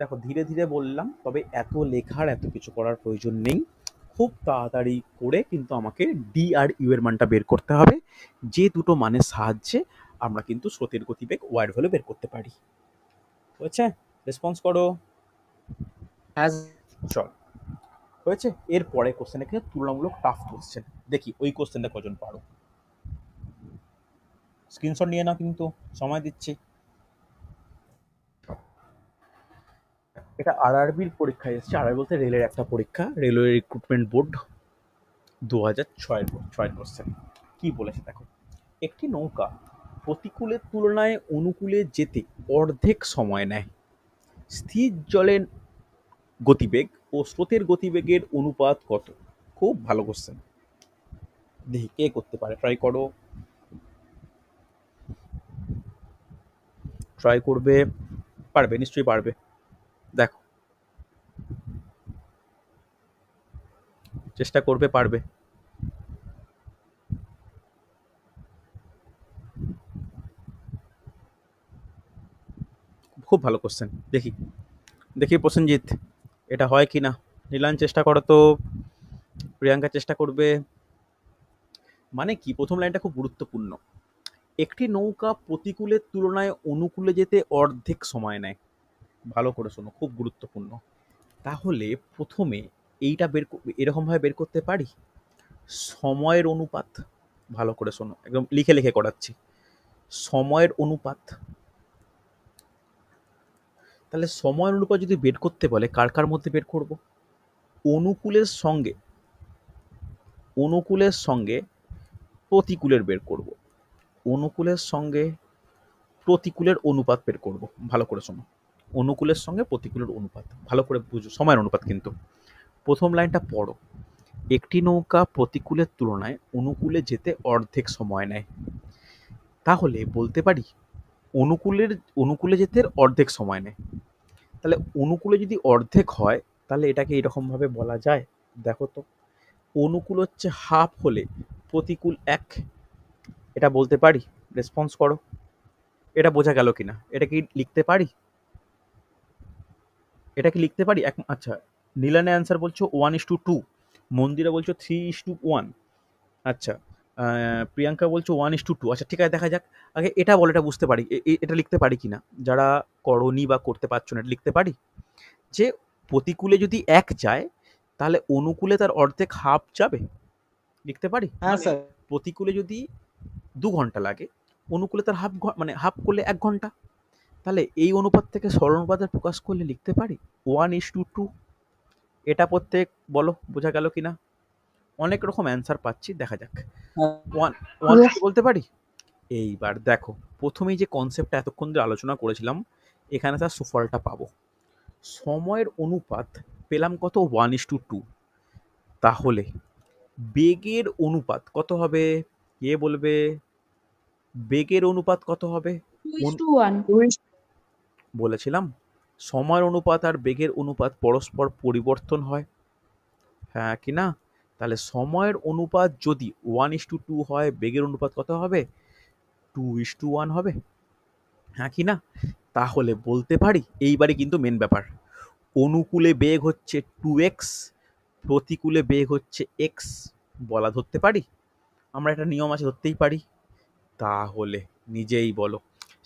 দেখো ধীরে ধীরে বললাম তবে এত লেখার এত কিছু করার প্রয়োজন নেই খুব তাড়াতাড়ি করে কিন্তু আমাকে ডি আর ইউ এর মানটা বের করতে হবে যে দুটো মানের সাহায্যে আমরা কিন্তু স্রোতের গতিবেগ ওয়ার্ড ভ্যালু বের করতে পারি বুঝছে রেসপন্স করো হ্যাঁ চল হয়েছে এর পরে কোশ্চেনটা কিন্তু তুলনামূলক টাফ কোশ্চেন দেখি ওই কোশ্চেনটা কজন পারো স্ক্রিনশট নিয়ে নাও কিন্তু সময় দিচ্ছি এটা আরআরবির পরীক্ষা এসেছে আর বলতে রেলের একটা পরীক্ষা রেলওয়ে রিক্রুটমেন্ট বোর্ড দু হাজার ছয়ের ছয় কোশ্চেন কী বলেছে দেখো একটি নৌকা প্রতিকূলের তুলনায় অনুকূলে যেতে অর্ধেক সময় নেয় স্থির জলের গতিবেগ ও স্রোতের গতিবেগের অনুপাত কত খুব ভালো কোশ্চেন দেখি কে করতে পারে ট্রাই করো ট্রাই করবে পারবে নিশ্চয়ই পারবে দেখো চেষ্টা করবে পারবে খুব ভালো কোশ্চেন দেখি দেখি প্রসেনজিৎ এটা হয় কি না নিলান চেষ্টা করো তো প্রিয়াঙ্কা চেষ্টা করবে মানে কি প্রথম লাইনটা খুব গুরুত্বপূর্ণ একটি নৌকা প্রতিকূলের তুলনায় অনুকূলে যেতে অর্ধেক সময় নেয় ভালো করে শোনো খুব গুরুত্বপূর্ণ তাহলে প্রথমে এইটা বের এরকমভাবে বের করতে পারি সময়ের অনুপাত ভালো করে শোনো একদম লিখে লিখে করাচ্ছি সময়ের অনুপাত তাহলে সময় অনুপাত যদি বের করতে বলে কার কার মধ্যে বের করব অনুকূলের সঙ্গে অনুকূলের সঙ্গে প্রতিকূলের বের করব অনুকূলের সঙ্গে প্রতিকূলের অনুপাত বের করব ভালো করে শোনো অনুকূলের সঙ্গে প্রতিকূলের অনুপাত ভালো করে বুঝো সময়ের অনুপাত কিন্তু প্রথম লাইনটা পড়ো একটি নৌকা প্রতিকূলের তুলনায় অনুকূলে যেতে অর্ধেক সময় নেয় তাহলে বলতে পারি অনুকূলের অনুকূলে যেতে অর্ধেক সময় নেয় তাহলে অনুকূলে যদি অর্ধেক হয় তাহলে এটাকে এরকমভাবে বলা যায় দেখো তো অনুকূল হচ্ছে হাফ হলে প্রতিকূল এক এটা বলতে পারি রেসপন্স করো এটা বোঝা গেল কি না এটা কি লিখতে পারি এটা কি লিখতে পারি এক আচ্ছা নীলানে অ্যান্সার বলছো one is to two Mandira বলছো থ্রি ইস টু ওয়ান আচ্ছা প্রিয়াঙ্কা বলছো ওয়ান ইস টু টু আচ্ছা ঠিক আছে দেখা যাক আগে এটা বলে এটা বুঝতে পারি এটা লিখতে পারি কি না যারা করনি বা করতে পারছো না এটা লিখতে পারি যে প্রতিকূলে যদি এক যায় তাহলে অনুকূলে তার অর্ধেক হাফ যাবে লিখতে পারি হ্যাঁ মানে স্যার প্রতিকূলে যদি দু ঘন্টা লাগে অনুকূলে তার হাফ মানে হাফ করলে এক ঘন্টা তাহলে এই অনুপাত থেকে সরল প্রকাশ করলে লিখতে পারি ওয়ান ইস টু টু এটা প্রত্যেক বলো বোঝা গেল কি না অনেক রকম অ্যান্সার পাচ্ছি দেখা যাক ওয়ান হ্যাঁ। ওয়ান বলতে পারি এইবার দেখো প্রথমেই যে কনসেপ্টটা এতক্ষণ ধরে আলোচনা করেছিলাম এখানে তার সুফলটা পাবো সময়ের অনুপাত পেলাম কত ওয়ান ইস টু টু তাহলে বেগের অনুপাত কত হবে এ বলবে বেগের অনুপাত কত হবে বলেছিলাম সময়ের অনুপাত আর বেগের অনুপাত পরস্পর পরিবর্তন হয় হ্যাঁ কি না তাহলে সময়ের অনুপাত যদি ওয়ান ইস টু টু হয় বেগের অনুপাত কত হবে টু ইস টু ওয়ান হবে হ্যাঁ কি না তাহলে বলতে পারি এইবারে কিন্তু মেন ব্যাপার অনুকূলে বেগ হচ্ছে টু এক্স প্রতিকূলে বেগ হচ্ছে এক্স বলা ধরতে পারি আমরা একটা নিয়ম আছে ধরতেই পারি তাহলে নিজেই বলো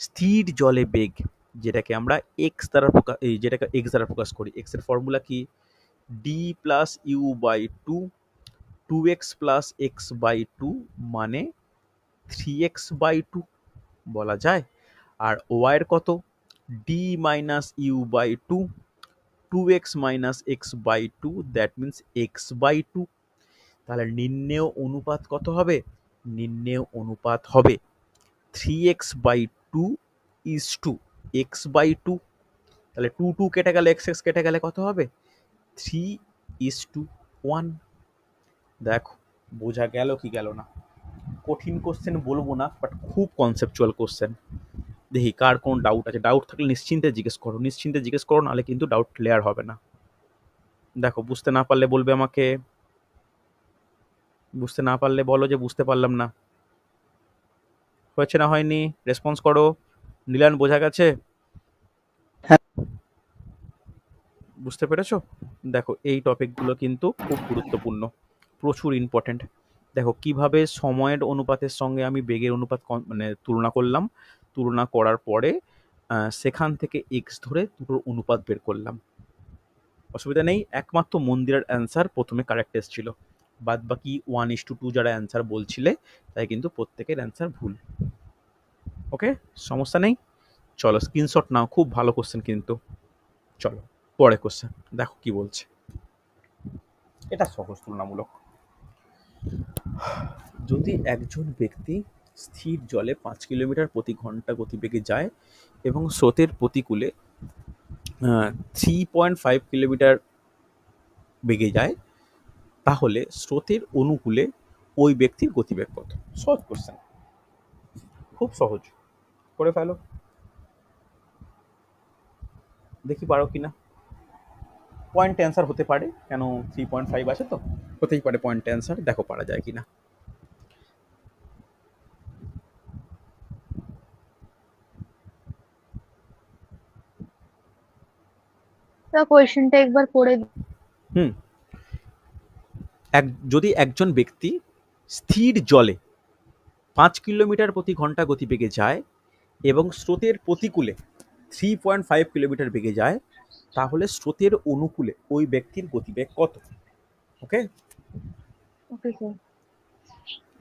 স্থির জলে বেগ যেটাকে আমরা এক্স দ্বারা প্রকাশ যেটাকে এক্স দ্বারা প্রকাশ করি এক্সের ফর্মুলা কি D plus U by two two X plus X by two মানে থ্রি এক্স বাই টু বলা যায় আর ওয়াইয়ের কত D minus U by two two X minus X by two that means X by two তাহলে নিম্নেও অনুপাত কত হবে নিম্নেও অনুপাত হবে three X by two is two X by two তাহলে টু টু কেটে গেলে এক্স এক্স কেটে গেলে কত হবে থ্রি ইস টু ওয়ান দেখো বোঝা গেল কি গেল না কঠিন কোশ্চেন বলবো না বাট খুব কনসেপচুয়াল কোশ্চেন দেখি কার কোন ডাউট আছে ডাউট থাকলে নিশ্চিন্তে জিজ্ঞেস করো নিশ্চিন্তে জিজ্ঞেস করো নাহলে কিন্তু ডাউট ক্লিয়ার হবে না দেখো বুঝতে না পারলে বলবে আমাকে বুঝতে না পারলে বলো যে বুঝতে পারলাম না হয়েছে না হয়নি রেসপন্স করো নীলান বোঝা গেছে বুঝতে পেরেছো দেখো এই টপিকগুলো কিন্তু খুব গুরুত্বপূর্ণ প্রচুর ইম্পর্ট্যান্ট দেখো কিভাবে সময়ের অনুপাতের সঙ্গে আমি বেগের অনুপাত মানে তুলনা করলাম তুলনা করার পরে সেখান থেকে এক্স ধরে দুটোর অনুপাত বের করলাম অসুবিধা নেই একমাত্র মন্দিরের অ্যান্সার প্রথমে কারেক্ট এসেছিল বাদ বাকি ওয়ান ইস টু টু যারা অ্যান্সার বলছিলে তাই কিন্তু প্রত্যেকের অ্যান্সার ভুল ওকে সমস্যা নেই চলো স্ক্রিনশট নাও খুব ভালো কোশ্চেন কিন্তু চলো পরে কোশ্চেন দেখো কি বলছে এটা সহজ তুলনামূলক যদি একজন ব্যক্তি স্থির জলে পাঁচ কিলোমিটার প্রতি ঘন্টা গতিবেগে যায় এবং স্রোতের প্রতিকূলে থ্রি পয়েন্ট ফাইভ কিলোমিটার বেগে যায় তাহলে স্রোতের অনুকূলে ওই ব্যক্তির গতিবেগ কত সহজ কোশ্চেন খুব সহজ করে ফেলো দেখি পারো কি না পয়েন্ট অ্যান্সার হতে পারে কেন থ্রি পয়েন্ট ফাইভ আছে তো হতেই পারে পয়েন্ট অ্যান্সার দেখো পারা যায় কি না একবার পড়ে হুম এক যদি একজন ব্যক্তি স্থির জলে পাঁচ কিলোমিটার প্রতি ঘন্টা গতিবেগে যায় এবং স্রোতের প্রতিকূলে থ্রি পয়েন্ট ফাইভ কিলোমিটার বেগে যায় তাহলে স্রোতের অনুকূলে ওই ব্যক্তির গতিবেগ কত ওকে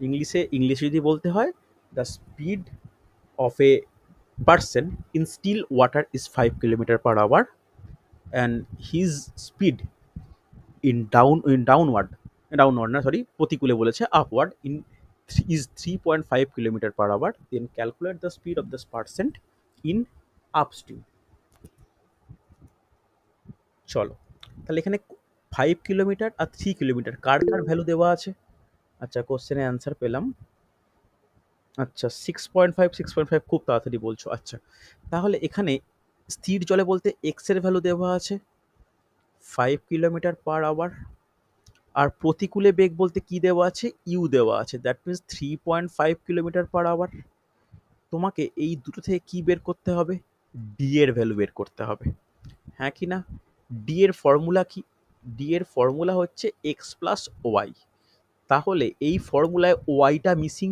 ইংলিশে ইংলিশে যদি বলতে হয় the speed of a person in still water is five kilometre per hour and his speed in down in downward downward না সরি প্রতিকূলে বলেছে upward in is three point five kilometre per hour then calculate the speed of the percent in upstream চলো তাহলে এখানে five kilometre আর three kilometre কার কার value দেওয়া আছে আচ্ছা কোশ্চেনের অ্যান্সার পেলাম আচ্ছা six point five six point five খুব তাড়াতাড়ি বলছো আচ্ছা তাহলে এখানে স্থির জলে বলতে এক্সের ভ্যালু দেওয়া আছে ফাইভ কিলোমিটার পার আওয়ার আর প্রতিকূলে বেগ বলতে কি দেওয়া আছে ইউ দেওয়া আছে that means three point five kilometre per hour তোমাকে এই দুটো থেকে কি বের করতে হবে ডি এর ভ্যালু বের করতে হবে হ্যাঁ কি না ডি এর ফর্মুলা কি ডি এর ফর্মুলা হচ্ছে এক্স প্লাস ওয়াই তাহলে এই ফর্মুলায় ওয়াইটা মিসিং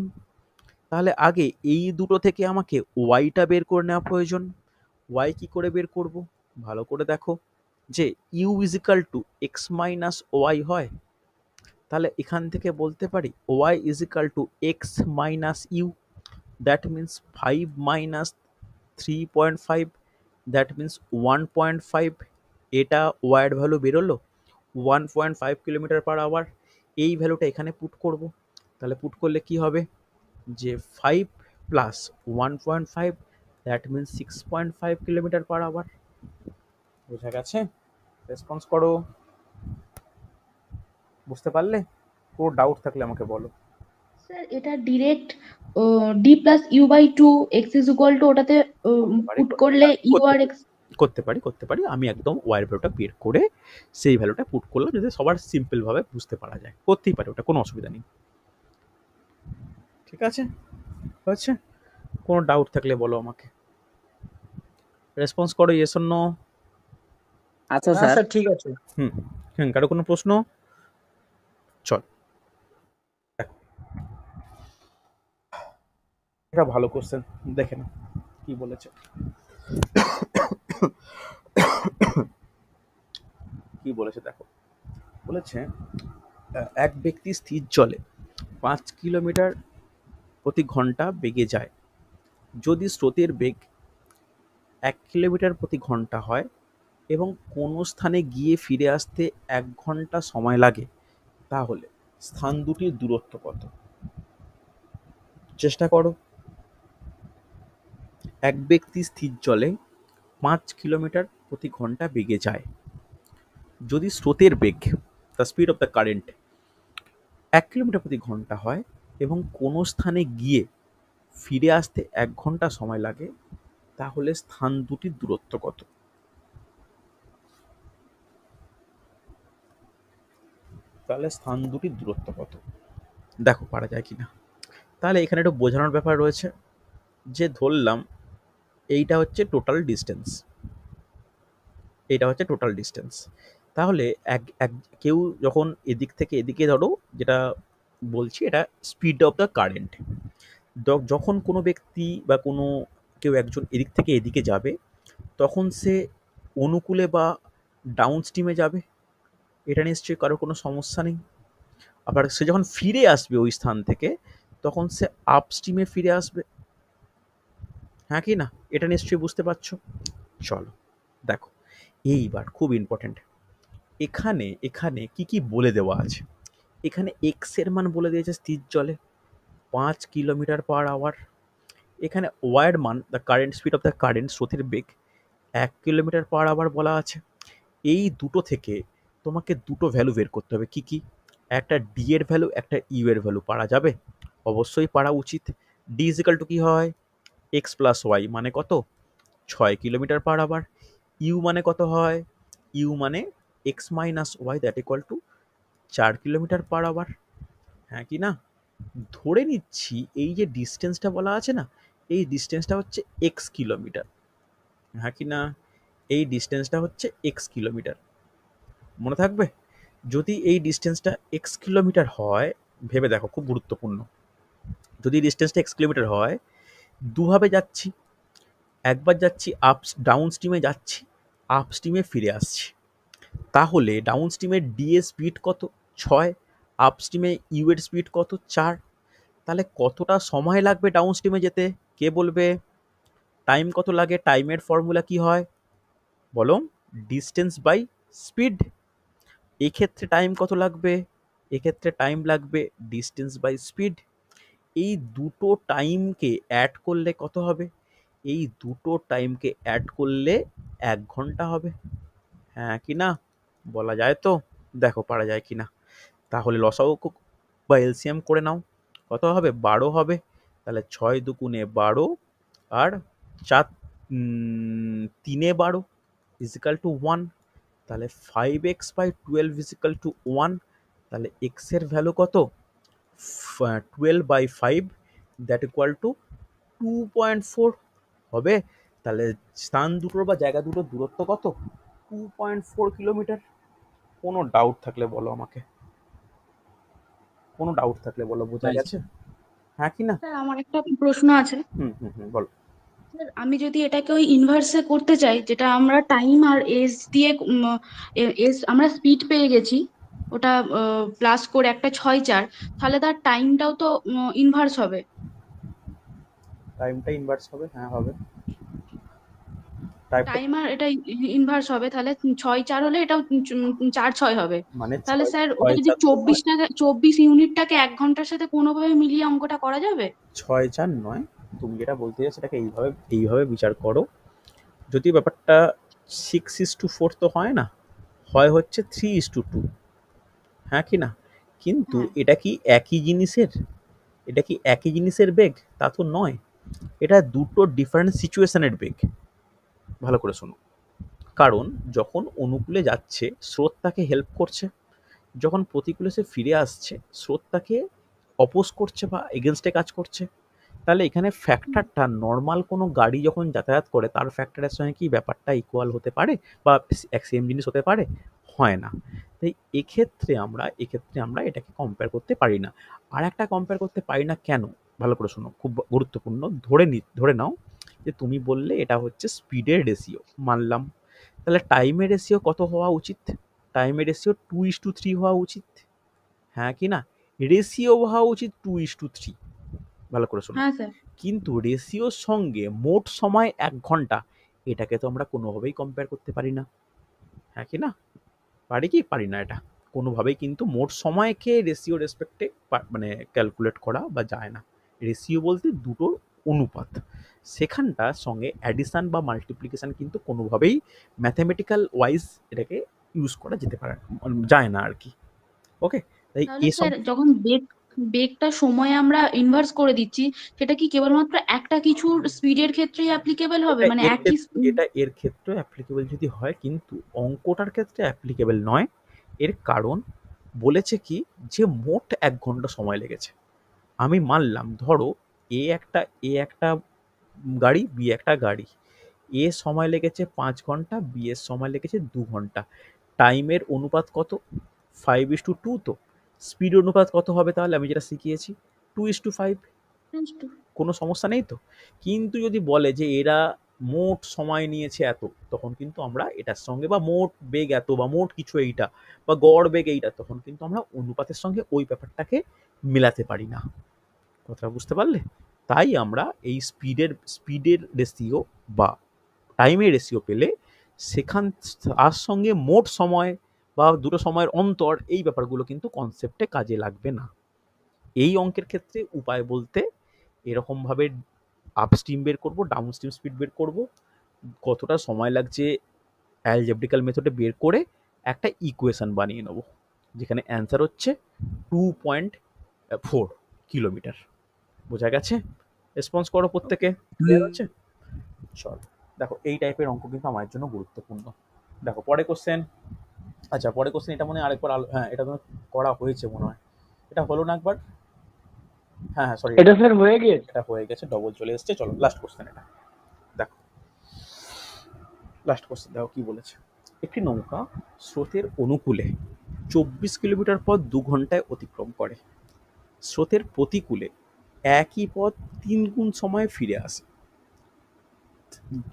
তাহলে আগে এই দুটো থেকে আমাকে ওয়াইটা বের করে নেওয়া প্রয়োজন ওয়াই কি করে বের করব ভালো করে দেখো যে U is equal to X minus Y হয় তাহলে এখান থেকে বলতে পারি Y is equal to X minus U that means five minus three point five that means one point five এটা ওয়ার্ড ভ্যালু বেরোলো one point five kilometre per hour এই ভ্যালুটা এখানে পুট করব তাহলে পুট করলে কি হবে যে five plus one point five that mean six point five kilometre per hour বোঝা গেছে রেসপন্স করো বুঝতে পারলে কোনো ডাউট থাকলে আমাকে বলো স্যার এটা direct D plus U by two X is equal to ওটাতে পুট করলে ইউ আর এক্স করতে পারি করতে পারি আমি একদম ওয়ার ভ্যালুটা বের করে সেই ভ্যালুটা পুট করলাম যাতে সবার সিম্পলভাবে বুঝতে পারা যায় করতেই পারি ওটা কোনো অসুবিধা নেই ঠিক আছে হচ্ছে কোনো ডাউট থাকলে বলো আমাকে রেসপন্স করো ইয়েস নো আচ্ছা হ্যাঁ, স্যার ঠিক আছে হুম হুম কারো কোনো প্রশ্ন চল এটা ভালো কোশ্চেন দেখে না কি বলেছে কি বলেছে দেখো বলেছে এক ব্যক্তি স্থির জলে পাঁচ কিলোমিটার প্রতি ঘন্টা বেগে যায় যদি স্রোতের বেগ এক কিলোমিটার প্রতি ঘন্টা হয় এবং কোনো স্থানে গিয়ে ফিরে আসতে এক ঘন্টা সময় লাগে তাহলে স্থান দুটির দূরত্ব কত চেষ্টা করো এক ব্যক্তি স্থির জলে পাঁচ কিলোমিটার প্রতি ঘন্টা বেগে যায় যদি স্রোতের বেগ the speed of the current এক কিলোমিটার প্রতি ঘন্টা হয় এবং কোনো স্থানে গিয়ে ফিরে আসতে এক ঘন্টা সময় লাগে তাহলে স্থান দুটির দূরত্ব কত তাহলে স্থান দুটির দূরত্ব কত দেখো পারা যায় কি না তাহলে এখানে একটু বোঝানোর ব্যাপার রয়েছে যে ধরলাম এইটা হচ্ছে টোটাল ডিস্টেন্স এইটা হচ্ছে টোটাল ডিস্টেন্স তাহলে এক এক কেউ যখন এদিক থেকে এদিকে ধরো যেটা বলছি এটা স্পিড অফ দ্য কারেন্ট যখন কোনো ব্যক্তি বা কোনো কেউ একজন এদিক থেকে এদিকে যাবে তখন সে অনুকূলে বা ডাউন স্ট্রিমে যাবে এটা নিশ্চয়ই কারোর কোনো সমস্যা নেই আবার সে যখন ফিরে আসবে ওই স্থান থেকে তখন সে আপ ফিরে আসবে হ্যাঁ কি না এটা নিশ্চয়ই বুঝতে পারছো চলো দেখো এইবার খুব ইম্পর্ট্যান্ট এখানে এখানে কি কি বলে দেওয়া আছে এখানে এক্সের মান বলে দিয়েছে স্থির জলে পাঁচ কিলোমিটার পার আওয়ার এখানে ওয়ার মান the current speed of the current স্রোতের বেগ এক কিলোমিটার পার আওয়ার বলা আছে এই দুটো থেকে তোমাকে দুটো ভ্যালু বের করতে হবে কি কি একটা ডি এর ভ্যালু একটা ইউ এর ভ্যালু পারা যাবে অবশ্যই পারা উচিত ডি ইজিক্যাল টু কী হয় এক্স প্লাস ওয়াই মানে কত ছয় কিলোমিটার পার আবার ইউ মানে কত হয় ইউ মানে X minus Y that equal to চার কিলোমিটার পার আবার হ্যাঁ কি না ধরে নিচ্ছি এই যে ডিস্টেন্সটা বলা আছে না এই ডিস্টেন্সটা হচ্ছে এক্স কিলোমিটার হ্যাঁ কি না এই ডিস্টেন্সটা হচ্ছে এক্স কিলোমিটার মনে থাকবে যদি এই ডিস্টেন্সটা এক্স কিলোমিটার হয় ভেবে দেখো খুব গুরুত্বপূর্ণ যদি ডিস্টেন্সটা এক্স কিলোমিটার হয় দুভাবে যাচ্ছি একবার যাচ্ছি আপ ডাউন স্ট্রিমে যাচ্ছি আপ স্ট্রিমে ফিরে আসছি তাহলে ডাউন স্ট্রিমের ডি এ স্পিড কত ছয় আপ স্ট্রিমে ইউ এর স্পিড কত চার তাহলে কতটা সময় লাগবে ডাউন স্ট্রিমে যেতে কে বলবে টাইম কত লাগে টাইমের ফর্মুলা কি হয় বলো ডিস্টেন্স বাই স্পিড এক্ষেত্রে টাইম কত লাগবে এক্ষেত্রে টাইম লাগবে ডিস্টেন্স বাই স্পিড এই দুটো টাইমকে অ্যাড করলে কত হবে এই দুটো টাইমকে অ্যাড করলে এক ঘন্টা হবে হ্যাঁ কি না বলা যায় তো দেখো পারা যায় কি না তাহলে লসাও বা এলসিএম করে নাও কত হবে বারো হবে তাহলে ছয় দুকুনে বারো আর চার তিনে বারো ফিজিক্যাল টু ওয়ান তাহলে five X by twelve is equal to one তাহলে এক্সের ভ্যালু কত twelve by five that equal to two point four হবে তাহলে স্থান দুটোর বা জায়গা দুটোর দূরত্ব কত টু পয়েন্ট ফোর কিলোমিটার কোনো ডাউট থাকলে বলো আমাকে কোনো ডাউট থাকলে বলো বোঝা গেছে হ্যাঁ কি না স্যার আমার একটা প্রশ্ন আছে হুম হুম হুম বলো আমি যদি এটাকে ওই ইনভার্সে করতে চাই যেটা আমরা টাইম আর এজ দিয়ে এজ আমরা স্পিড পেয়ে গেছি ওটা প্লাস করে একটা ছয় চার তাহলে তার টাইমটাও তো ইনভার্স হবে টাইমটা ইনভার্স হবে হ্যাঁ হবে টাইমার এটা ইনভার্স হবে তাহলে ছয় চার হলে এটাও চার ছয় হবে মানে তাহলে স্যার ওটা যদি চব্বিশটাকে চব্বিশ ইউনিটটাকে এক ঘন্টার সাথে কোনোভাবে মিলিয়ে অঙ্কটা করা যাবে ছয় চার নয় তুমি যেটা বলতে চাও সেটাকে এইভাবে এইভাবে বিচার করো যদি ব্যাপারটা সিক্স ইস টু ফোর তো হয় না হয় হচ্ছে থ্রি ইস টু টু হ্যাঁ কি না কিন্তু হ্যাঁ। এটা কি একই জিনিসের এটা কি একই জিনিসের বেগ তা তো নয় এটা দুটো ডিফারেন্ট সিচুয়েশানের বেগ ভালো করে শোনো কারণ যখন অনুকূলে যাচ্ছে স্রোত তাকে হেল্প করছে যখন প্রতিকূলে সে ফিরে আসছে স্রোত তাকে অপোজ করছে বা এগেনস্টে কাজ করছে তাহলে এখানে ফ্যাক্টরটা নর্মাল কোনো গাড়ি যখন যাতায়াত করে তার ফ্যাক্টরের সঙ্গে কি ব্যাপারটা ইকুয়াল হতে পারে বা সেম জিনিস হতে পারে হয় না তাই এক্ষেত্রে আমরা এক্ষেত্রে আমরা এটাকে কম্পেয়ার করতে পারি না আর একটা কম্পেয়ার করতে পারি না কেন ভালো করে শোনো খুব গুরুত্বপূর্ণ ধরে নি ধরে নাও যে তুমি বললে এটা হচ্ছে স্পিডের রেশিও মানলাম তাহলে টাইমের রেশিও কত হওয়া উচিত টাইমের ratio two is to three হওয়া উচিত হ্যাঁ কি না রেশিও হওয়া উচিত টু ইস টু থ্রি ভালো করে শোনো হ্যাঁ, কিন্তু রেশিওর সঙ্গে মোট সময় এক ঘন্টা এটাকে তো আমরা কোনোভাবেই কম্পেয়ার করতে পারি না হ্যাঁ কি না পারি কি পারি না এটা কোনোভাবেই কিন্তু মোট সময়কে রেশিও রেসপেক্টে মানে ক্যালকুলেট করা বা যায় না রেশিও বলতে দুটোর অনুপাত সেখানটার সঙ্গে অ্যাডিশান বা মাল্টিপ্লিকেশান কিন্তু কোনোভাবেই ম্যাথামেটিক্যাল ওয়াইজ এটাকে ইউজ করা যেতে পারে যায় না আর কি ওকে তাই যখন বেড বেগটা সময় আমরা ইনভার্স করে দিচ্ছি সেটা কি কেবলমাত্র একটা কিছুর স্পিডের ক্ষেত্রেই অ্যাপ্লিকেবল হবে মানে একই এটা এর ক্ষেত্রে অ্যাপ্লিকেবল যদি হয় কিন্তু অঙ্কটার ক্ষেত্রে অ্যাপ্লিকেবল নয় এর কারণ বলেছে কি যে মোট এক ঘন্টা সময় লেগেছে আমি মানলাম ধরো এ একটা এ একটা গাড়ি বি একটা গাড়ি এ সময় লেগেছে পাঁচ ঘন্টা বি এর সময় লেগেছে দু ঘন্টা টাইমের অনুপাত কত ফাইভ ইস টু টু তো স্পিড অনুপাত কত হবে তাহলে আমি যেটা শিখিয়েছি টু ইস টু ফাইভ কোনো সমস্যা নেই তো কিন্তু যদি বলে যে এরা মোট সময় নিয়েছে এত তখন কিন্তু আমরা এটার সঙ্গে বা মোট বেগ এত বা মোট কিছু এইটা বা গড় বেগ এইটা তখন কিন্তু আমরা অনুপাতের সঙ্গে ওই ব্যাপারটাকে মেলাতে পারি না কথাটা বুঝতে পারলে তাই আমরা এই স্পিডের স্পিডের রেশিও বা টাইমের রেশিও পেলে সেখান তার সঙ্গে মোট সময় বা দুটো সময়ের অন্তর এই ব্যাপারগুলো কিন্তু কনসেপ্টে কাজে লাগবে না এই অঙ্কের ক্ষেত্রে উপায় বলতে এরকমভাবে আপ স্টিম বের করবো ডাউন স্টিম স্পিড বের করব কতটা সময় লাগছে অ্যালজেব্রিক্যাল মেথডে বের করে একটা ইকুয়েশন বানিয়ে নেব যেখানে অ্যান্সার হচ্ছে টু পয়েন্ট ফোর কিলোমিটার বোঝা গেছে রেসপন্স করো প্রত্যেকে হচ্ছে চল দেখো এই টাইপের অঙ্ক কিন্তু আমার জন্য গুরুত্বপূর্ণ দেখো পরে কোশ্চেন আচ্ছা পরে কোশ্চেন এটা মনে হয় আরেকবার হ্যাঁ এটা তো করা হয়েছে মনে হয় এটা হলো না একবার হ্যাঁ হ্যাঁ সরি এটা স্যার হয়ে গিয়েছে এটা হয়ে গেছে ডবল চলে এসেছে চলো লাস্ট কোশ্চেন এটা দেখো লাস্ট কোশ্চেন দেখো কি বলেছে একটি নৌকা স্রোতের অনুকূলে চব্বিশ কিলোমিটার পথ দু ঘন্টায় অতিক্রম করে স্রোতের প্রতিকূলে একই পথ তিন গুণ সময়ে ফিরে আসে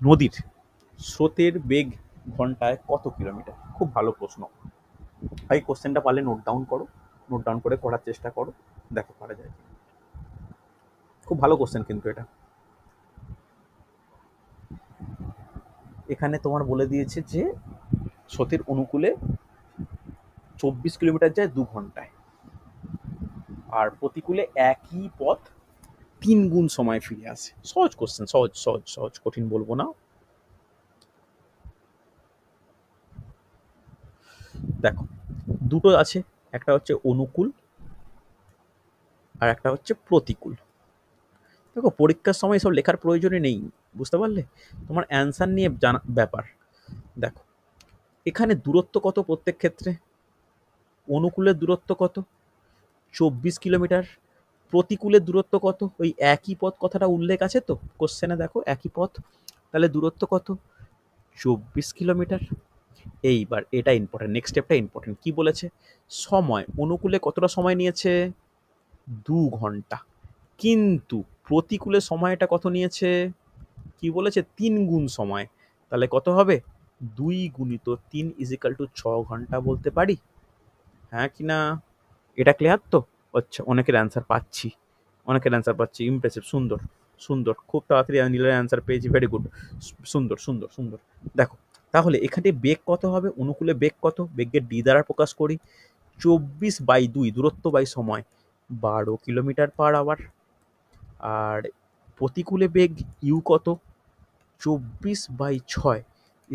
নদীর স্রোতের বেগ ঘন্টায় কত কিলোমিটার খুব ভালো প্রশ্ন এই কোশ্চেনটা পারলে নোট ডাউন করো নোট ডাউন করে করার চেষ্টা করো দেখো পারা যায় খুব ভালো কোশ্চেন কিন্তু এটা এখানে তোমার বলে দিয়েছে যে সতীর অনুকূলে চব্বিশ কিলোমিটার যায় দু ঘন্টায় আর প্রতিকূলে একই পথ তিন গুণ সময় ফিরে আসে সহজ কোশ্চেন সহজ সহজ সহজ কঠিন বলবো না দেখো দুটো আছে একটা হচ্ছে অনুকূল আর একটা হচ্ছে প্রতিকূল দেখো পরীক্ষার সময় সব লেখার প্রয়োজনই নেই বুঝতে পারলে তোমার অ্যান্সার নিয়ে জানা ব্যাপার দেখো এখানে দূরত্ব কত প্রত্যেক ক্ষেত্রে অনুকূলের দূরত্ব কত চব্বিশ কিলোমিটার প্রতিকূলের দূরত্ব কত ওই একই পথ কথাটা উল্লেখ আছে তো কোশ্চেনে দেখো একই পথ তাহলে দূরত্ব কত চব্বিশ কিলোমিটার এইবার এটা ইম্পর্টেন্ট নেক্সট স্টেপটা ইম্পর্টেন্ট কি বলেছে সময় অনুকূলে কতটা সময় নিয়েছে দু ঘন্টা কিন্তু প্রতিকূলে সময়টা কত নিয়েছে কি বলেছে তিন গুণ সময় তাহলে কত হবে দুই গুণিত তিন ইজিক্যাল টু ছ ঘন্টা বলতে পারি হ্যাঁ কি না এটা ক্লিয়ার তো আচ্ছা অনেকের অ্যান্সার পাচ্ছি অনেকের অ্যান্সার পাচ্ছি ইমপ্রেসিভ সুন্দর সুন্দর খুব তাড়াতাড়ি নীলের অ্যান্সার পেয়েছি ভেরি গুড সুন্দর সুন্দর সুন্দর দেখো তাহলে এখানে বেগ কত হবে অনুকূলে বেগ কত বেগের ডি দ্বারা প্রকাশ করি চব্বিশ বাই দুই দূরত্ব বাই সময় বারো কিলোমিটার পার আওয়ার আর প্রতিকূলে বেগ ইউ কত চব্বিশ বাই ছয়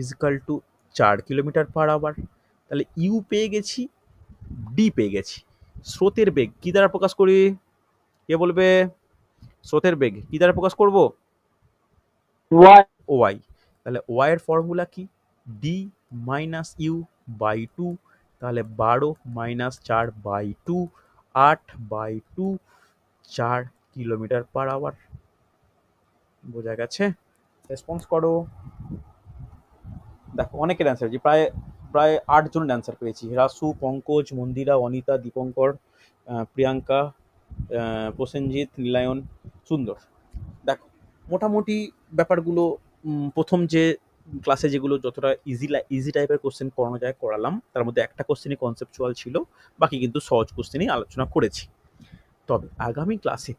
ইজকাল টু চার কিলোমিটার পার আওয়ার তাহলে ইউ পেয়ে গেছি ডি পেয়ে গেছি স্রোতের বেগ কী দ্বারা প্রকাশ করি কে বলবে স্রোতের বেগ কী দ্বারা প্রকাশ করবো ওয়াই ওয়াই তাহলে ওয়াইয়ের ফর্মুলা কী D minus U by two তাহলে বারো মাইনাস চার বাই টু আট বাই টু চার কিলোমিটার পার আওয়ার বোঝা গেছে রেসপন্স করো দেখো অনেকের অ্যান্সার যে প্রায় প্রায় আটজন অ্যান্সার পেয়েছি রাসু পঙ্কজ মন্দিরা অনিতা দীপঙ্কর প্রিয়াঙ্কা প্রসেনজিৎ নীলায়ন সুন্দর দেখো মোটামুটি ব্যাপারগুলো প্রথম যে ক্লাসে যেগুলো যতটা ইজি ইজি টাইপের কোশ্চেন করানো যায় করালাম তার মধ্যে একটা কোশ্চেনই কনসেপচুয়াল ছিল বাকি কিন্তু সহজ কোশ্চেনই আলোচনা করেছি তবে আগামী ক্লাসে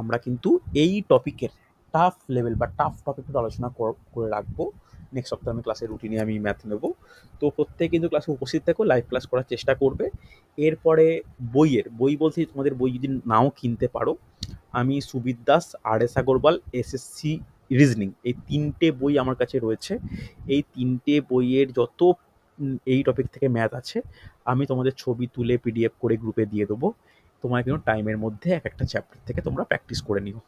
আমরা কিন্তু এই টপিকের টাফ লেভেল বা টাফ টপিকগুলো আলোচনা করে রাখবো নেক্সট সপ্তাহে আমি ক্লাসের রুটিনে আমি ম্যাথ নেব তো প্রত্যেকে কিন্তু ক্লাসে উপস্থিত থাকো লাইভ ক্লাস করার চেষ্টা করবে এরপরে বইয়ের বই বলতে তোমাদের বই যদি নাও কিনতে পারো আমি Subid Das R S Aggarwal SSC reasoning এই তিনটে বই আমার কাছে রয়েছে এই তিনটে বইয়ের যত এই টপিক থেকে ম্যাথ আছে আমি তোমাদের ছবি তুলে পিডিএফ করে গ্রুপে দিয়ে দেবো তোমার কিন্তু টাইমের মধ্যে এক একটা চ্যাপ্টার থেকে তোমরা প্র্যাকটিস করে নিও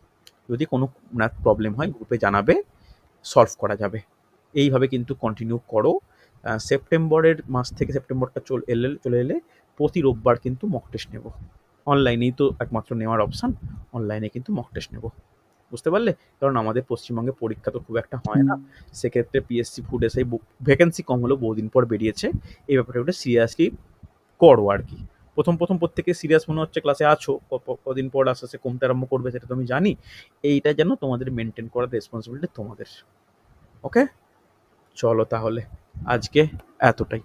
যদি কোনো ম্যাথ প্রবলেম হয় গ্রুপে জানাবে সলভ করা যাবে এইভাবে কিন্তু কন্টিনিউ করো সেপ্টেম্বরের মাস থেকে সেপ্টেম্বরটা চলে এলে চলে এলে প্রতি রোববার কিন্তু মক টেস্ট নেব অনলাইনেই তো একমাত্র নেওয়ার অপশান অনলাইনে কিন্তু মক টেস্ট নেবো বুঝতে পারলে কারণ আমাদের পশ্চিমবঙ্গে পরীক্ষা তো খুব একটা হয় না সেক্ষেত্রে পিএসসি ফুড এসআই ভ্যাকেন্সি কম হলেও বহুদিন পর বেরিয়েছে এই ব্যাপারটা একটু সিরিয়াসলি করো আর কি প্রথম প্রথম প্রত্যেকে সিরিয়াস মনে হচ্ছে ক্লাসে আছো কদিন পর আস্তে আস্তে কমতে আরম্ভ করবে সেটা তো আমি জানি এইটা যেন তোমাদের মেনটেন করার রেসপন্সিবিলিটি তোমাদের ওকে চলো তাহলে আজকে এতটাই